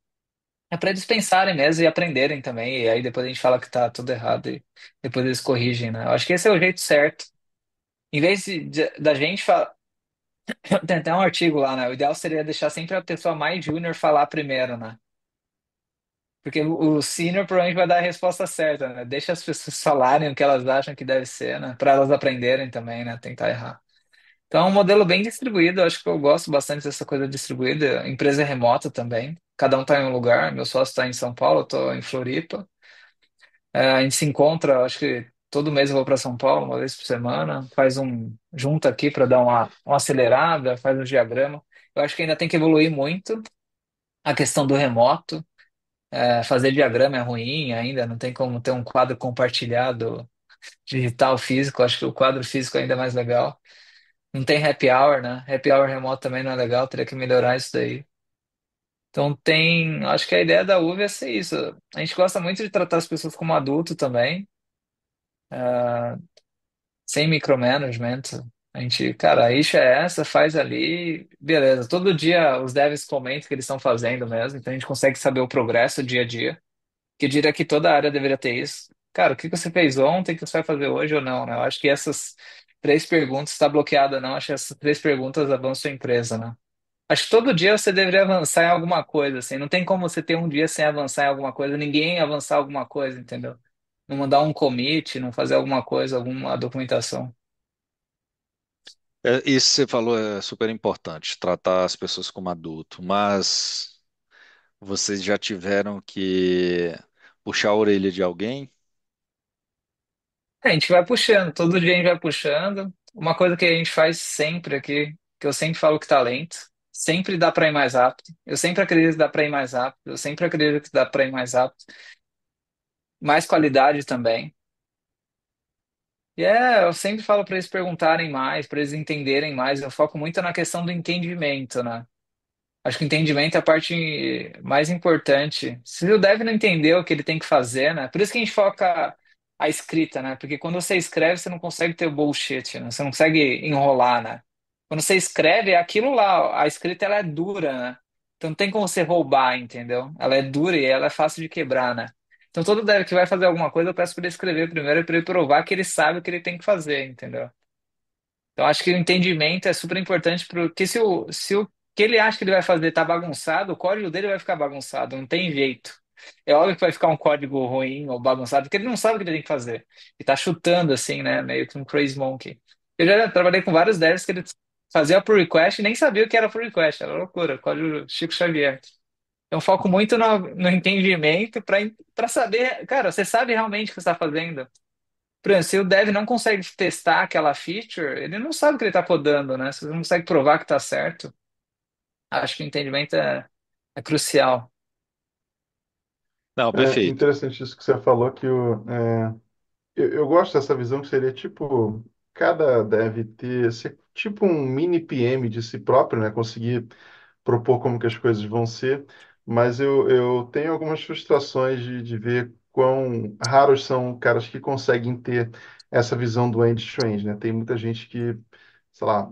é para eles pensarem mesmo e aprenderem também. E aí depois a gente fala que está tudo errado e depois eles corrigem, né? Eu acho que esse é o jeito certo em vez de, de- da gente falar. Tem até um artigo lá, né? O ideal seria deixar sempre a pessoa mais júnior falar primeiro, né? Porque o, o senior provavelmente vai dar a resposta certa, né? Deixa as pessoas falarem o que elas acham que deve ser, né? Para elas aprenderem também, né? Tentar errar. Então, é um modelo bem distribuído. Eu Acho que eu gosto bastante dessa coisa distribuída. Empresa remota também. Cada um está em um lugar. Meu sócio está em São Paulo, eu estou em Floripa. É, a gente se encontra, acho que todo mês eu vou para São Paulo, uma vez por semana, faz um junto aqui para dar uma, uma acelerada, faz um diagrama. Eu acho que ainda tem que evoluir muito a questão do remoto. É, fazer diagrama é ruim ainda, não tem como ter um quadro compartilhado digital físico. Acho que o quadro físico é ainda é mais legal. Não tem happy hour, né? Happy hour remoto também não é legal, teria que melhorar isso daí. Então tem, acho que a ideia da UV é ser isso. A gente gosta muito de tratar as pessoas como adulto também. Ah, sem micromanagement. A gente, cara, a isha é essa, faz ali, beleza. Todo dia os devs comentam o que eles estão fazendo mesmo, então a gente consegue saber o progresso dia a dia. Que diria que toda área deveria ter isso. Cara, o que você fez ontem, o que você vai fazer hoje ou não, né? Eu acho que essas três perguntas, está bloqueada não, acho que essas três perguntas avançam a empresa, né? Acho que todo dia você deveria avançar em alguma coisa, assim. Não tem como você ter um dia sem avançar em alguma coisa, ninguém avançar em alguma coisa, entendeu? não mandar um commit, não fazer alguma coisa, alguma documentação. É, isso que você falou é super importante, tratar as pessoas como adulto, mas vocês já tiveram que puxar a orelha de alguém? É, a gente vai puxando, todo dia a gente vai puxando. Uma coisa que a gente faz sempre aqui, que eu sempre falo que tá lento, sempre dá para ir mais rápido. Eu sempre acredito que dá para ir mais rápido, eu sempre acredito que dá para ir mais rápido mais qualidade também. E é, eu sempre falo para eles perguntarem mais, para eles entenderem mais. Eu foco muito na questão do entendimento, né? Acho que o entendimento é a parte mais importante. Se o dev não entender o que ele tem que fazer, né? Por isso que a gente foca a escrita, né? Porque quando você escreve, você não consegue ter bullshit, né? Você não consegue enrolar, né? Quando você escreve, é aquilo lá, a escrita ela é dura, né? Então não tem como você roubar, entendeu? Ela é dura e ela é fácil de quebrar, né? Então, todo dev que vai fazer alguma coisa, eu peço para ele escrever primeiro e para ele provar que ele sabe o que ele tem que fazer, entendeu? Então, acho que o entendimento é super importante, porque se o, se o que ele acha que ele vai fazer está bagunçado, o código dele vai ficar bagunçado, não tem jeito. É óbvio que vai ficar um código ruim ou bagunçado, porque ele não sabe o que ele tem que fazer. e está chutando, assim, né? Meio que um crazy monkey. Eu já trabalhei com vários devs que ele fazia pull request e nem sabia o que era pull request. Era loucura, código Chico Xavier. Eu foco muito no, no entendimento para saber, cara, você sabe realmente o que você está fazendo. Por exemplo, se o dev não consegue testar aquela feature, ele não sabe o que ele está podando, né? Você não consegue provar que está certo. Acho que o entendimento é, é crucial. Não, É perfeito. interessante isso que você falou, que o, é, eu, eu gosto dessa visão que seria tipo, cada deve ter, ser tipo um mini PM de si próprio, né? Conseguir propor como que as coisas vão ser mas eu, eu tenho algumas frustrações de, de ver quão raros são caras que conseguem ter essa visão do end Strange, né? Tem muita gente que, sei lá,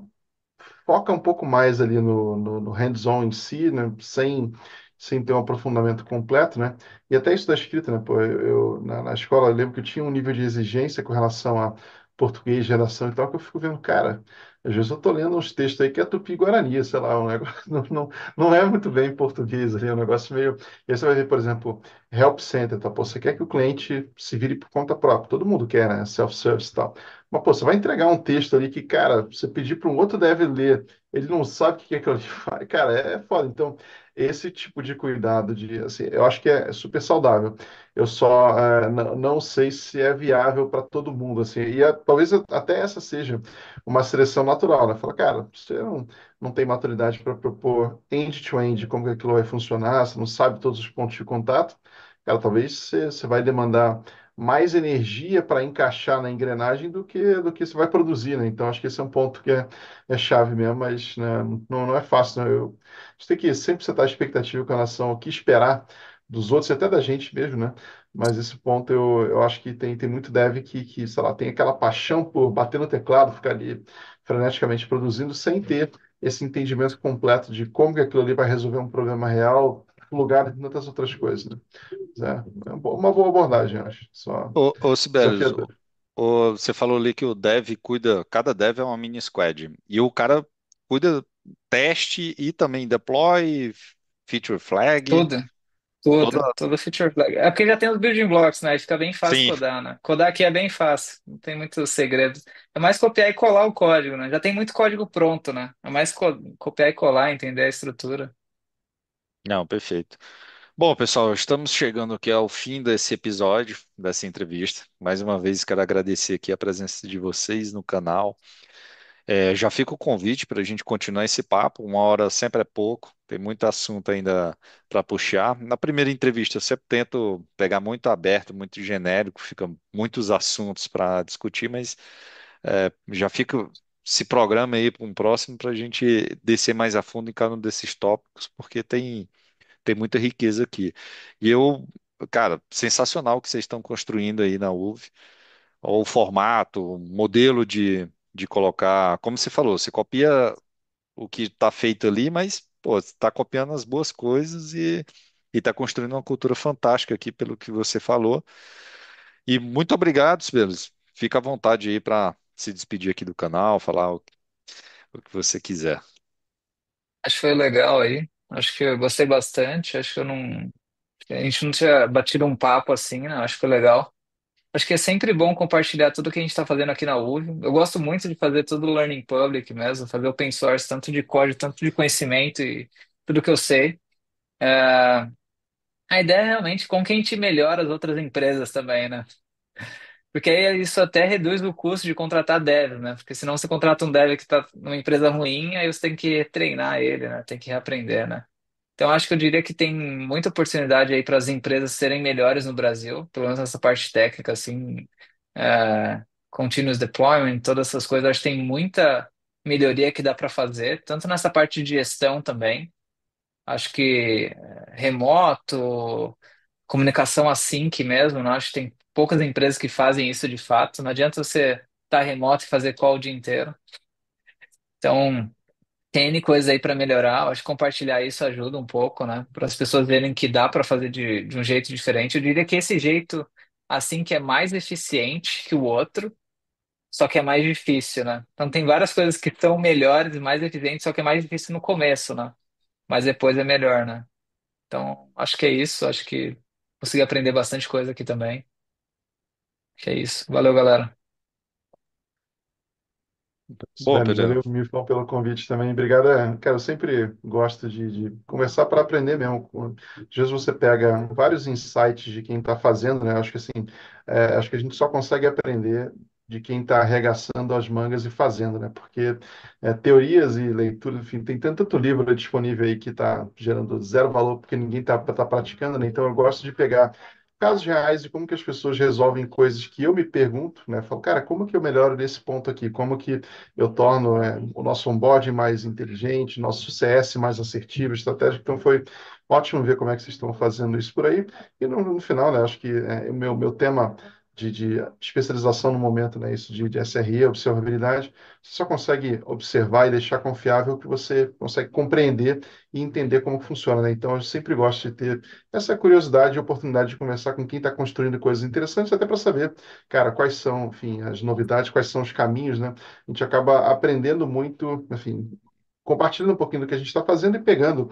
foca um pouco mais ali no, no, no hands-on em si, né? Sem, sem ter um aprofundamento completo, né? E até isso da escrita, né? Pô, eu, eu na, na, escola eu lembro que eu tinha um nível de exigência com relação a português, geração e tal, que eu fico vendo, cara, às vezes eu estou lendo uns textos aí que é tupi-guarani, sei lá, um negócio, não, não, não é muito bem em português ali, é um negócio meio. E aí você vai ver, por exemplo, help center, tá? Pô, você quer que o cliente se vire por conta própria, todo mundo quer, né? Self-service e tal. Mas, pô, você vai entregar um texto ali que, cara, você pedir para um outro deve ler, ele não sabe o que é que ele faz, cara, é foda. Então, esse tipo de cuidado de assim, eu acho que é super saudável. Eu só é, não sei se é viável para todo mundo assim. E é, talvez até essa seja uma seleção natural, né? Fala, cara, você não, não tem maturidade para propor end-to-end como como aquilo vai funcionar, você não sabe todos os pontos de contato. Cara, talvez você, você vai demandar mais energia para encaixar na engrenagem do que do que você vai produzir, né? Então acho que esse é um ponto que é, é chave mesmo, mas né, não, não é fácil. Não. Eu, a gente tem que sempre setar expectativa com relação ao que esperar dos outros e até da gente mesmo, né? Mas esse ponto eu, eu acho que tem, tem muito dev que, que, sei lá, tem aquela paixão por bater no teclado, ficar ali freneticamente produzindo, sem ter esse entendimento completo de como que aquilo ali vai resolver um problema real, lugar de tantas outras coisas. Né? É, é uma boa abordagem, acho. Só, ô, ô Sibelius, o, você falou ali que o dev cuida, cada dev é uma mini squad, e o cara cuida teste e também deploy, feature flag. Tudo. Tudo, toda... todo feature flag. É porque já tem os building blocks, né? Fica bem fácil Sim. codar, né? Codar aqui é bem fácil, não tem muitos segredos. É mais copiar e colar o código, né? Já tem muito código pronto, né? É mais co copiar e colar, entender a estrutura. Não, perfeito. Bom, pessoal, estamos chegando aqui ao fim desse episódio, dessa entrevista. Mais uma vez, quero agradecer aqui a presença de vocês no canal. É, já fica o convite para a gente continuar esse papo. Uma hora sempre é pouco, tem muito assunto ainda para puxar. Na primeira entrevista, eu sempre tento pegar muito aberto, muito genérico, fica muitos assuntos para discutir, mas é, já fica esse programa aí para um próximo para a gente descer mais a fundo em cada um desses tópicos, porque tem tem muita riqueza aqui. E eu, cara, sensacional o que vocês estão construindo aí na UV. O formato, o modelo de, de colocar, como você falou, você copia o que está feito ali, mas pô, você está copiando as boas coisas e está construindo uma cultura fantástica aqui, pelo que você falou. E muito obrigado, Silas. Fica à vontade aí para se despedir aqui do canal, falar o, o que você quiser. Acho que foi legal aí. Acho que eu gostei bastante. Acho que eu não. A gente não tinha batido um papo assim, né? Acho que foi legal. Acho que é sempre bom compartilhar tudo que a gente está fazendo aqui na UV. Eu gosto muito de fazer tudo learning public mesmo, fazer open source, tanto de código, tanto de conhecimento e tudo que eu sei. É, A ideia é realmente com quem a gente melhora as outras empresas também, né? Porque aí isso até reduz o custo de contratar dev, né? Porque senão você contrata um dev que está numa empresa ruim, aí você tem que treinar ele, né? Tem que reaprender, né? Então acho que eu diria que tem muita oportunidade aí para as empresas serem melhores no Brasil, pelo menos nessa parte técnica, assim, é, continuous deployment, todas essas coisas. Acho que tem muita melhoria que dá para fazer, tanto nessa parte de gestão também. Acho que é, remoto, comunicação que mesmo, né? acho que tem poucas empresas que fazem isso de fato. Não adianta você estar tá remoto e fazer call o dia inteiro. Então, tem coisas coisa aí para melhorar. acho que compartilhar isso ajuda um pouco, né? Para as pessoas verem que dá para fazer de, de um jeito diferente. Eu diria que esse jeito, assim, que é mais eficiente que o outro, só que é mais difícil, né? Então, tem várias coisas que são melhores e mais eficientes, só que é mais difícil no começo, né? Mas depois é melhor, né? Então, acho que é isso. Acho que consegui aprender bastante coisa aqui também. Que é isso. Valeu, galera. Então, Boa, Pedro. valeu, pelo convite também. Obrigado. É, cara, eu sempre gosto de, de conversar para aprender mesmo. Às vezes você pega vários insights de quem está fazendo, né? Acho que assim, é, acho que a gente só consegue aprender de quem está arregaçando as mangas e fazendo, né? Porque é, teorias e leitura, enfim, tem tanto, tanto livro disponível aí que está gerando zero valor porque ninguém está tá praticando, né? Então eu gosto de pegar casos reais e como que as pessoas resolvem coisas que eu me pergunto, né? Falo, cara, como que eu melhoro nesse ponto aqui? Como que eu torno é, o nosso onboarding mais inteligente, nosso CS mais assertivo, estratégico? Então foi ótimo ver como é que vocês estão fazendo isso por aí. E no, no final, né, acho que é, o meu, meu tema de, de especialização no momento, né, isso de, de SRE, observabilidade, você só consegue observar e deixar confiável que você consegue compreender e entender como funciona. Né? Então, eu sempre gosto de ter essa curiosidade e oportunidade de conversar com quem está construindo coisas interessantes, até para saber, cara, quais são, enfim, as novidades, quais são os caminhos, né? A gente acaba aprendendo muito, enfim, compartilhando um pouquinho do que a gente está fazendo e pegando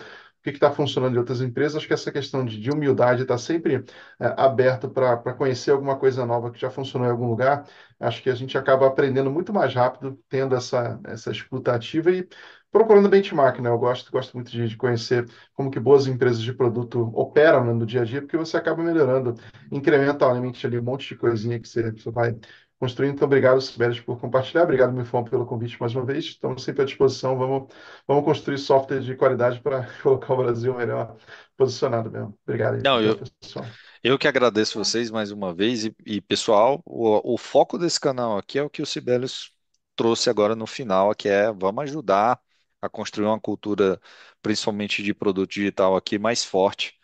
que está funcionando em outras empresas. Acho que essa questão de, de humildade está sempre é, para conhecer alguma coisa nova que já funcionou em algum lugar. Acho que a gente acaba aprendendo muito mais rápido tendo essa, essa ativa e procurando benchmark, né? Eu gosto, gosto muito de, de, conhecer como que boas empresas de produto operam né, no dia a dia, porque você acaba melhorando incrementalmente ali um monte de coisinha que você, você vai construindo. Então, obrigado, Sibelius, por compartilhar. Obrigado, Mifon, pelo convite mais uma vez. Estamos sempre à disposição. Vamos, vamos construir software de qualidade para colocar o Brasil melhor posicionado mesmo. Obrigado. Não, eu, pessoal. eu que agradeço vocês mais uma vez. E, e pessoal, o, o, foco desse canal aqui é o que o Sibelius trouxe agora no final, que é vamos ajudar a construir uma cultura, principalmente de produto digital aqui, mais forte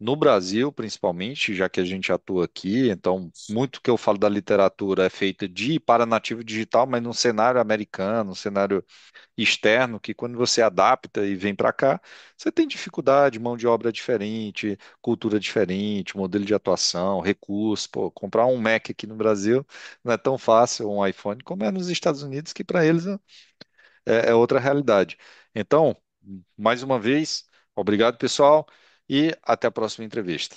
no Brasil, principalmente, já que a gente atua aqui, então muito que eu falo da literatura é feita de para nativo digital, mas num cenário americano, um cenário externo, que quando você adapta e vem para cá, você tem dificuldade, mão de obra diferente, cultura diferente, modelo de atuação, recurso. Pô, comprar um Mac aqui no Brasil não é tão fácil, um iPhone, como é nos Estados Unidos, que para eles é, é, é outra realidade. Então, mais uma vez, obrigado, pessoal e até a próxima entrevista.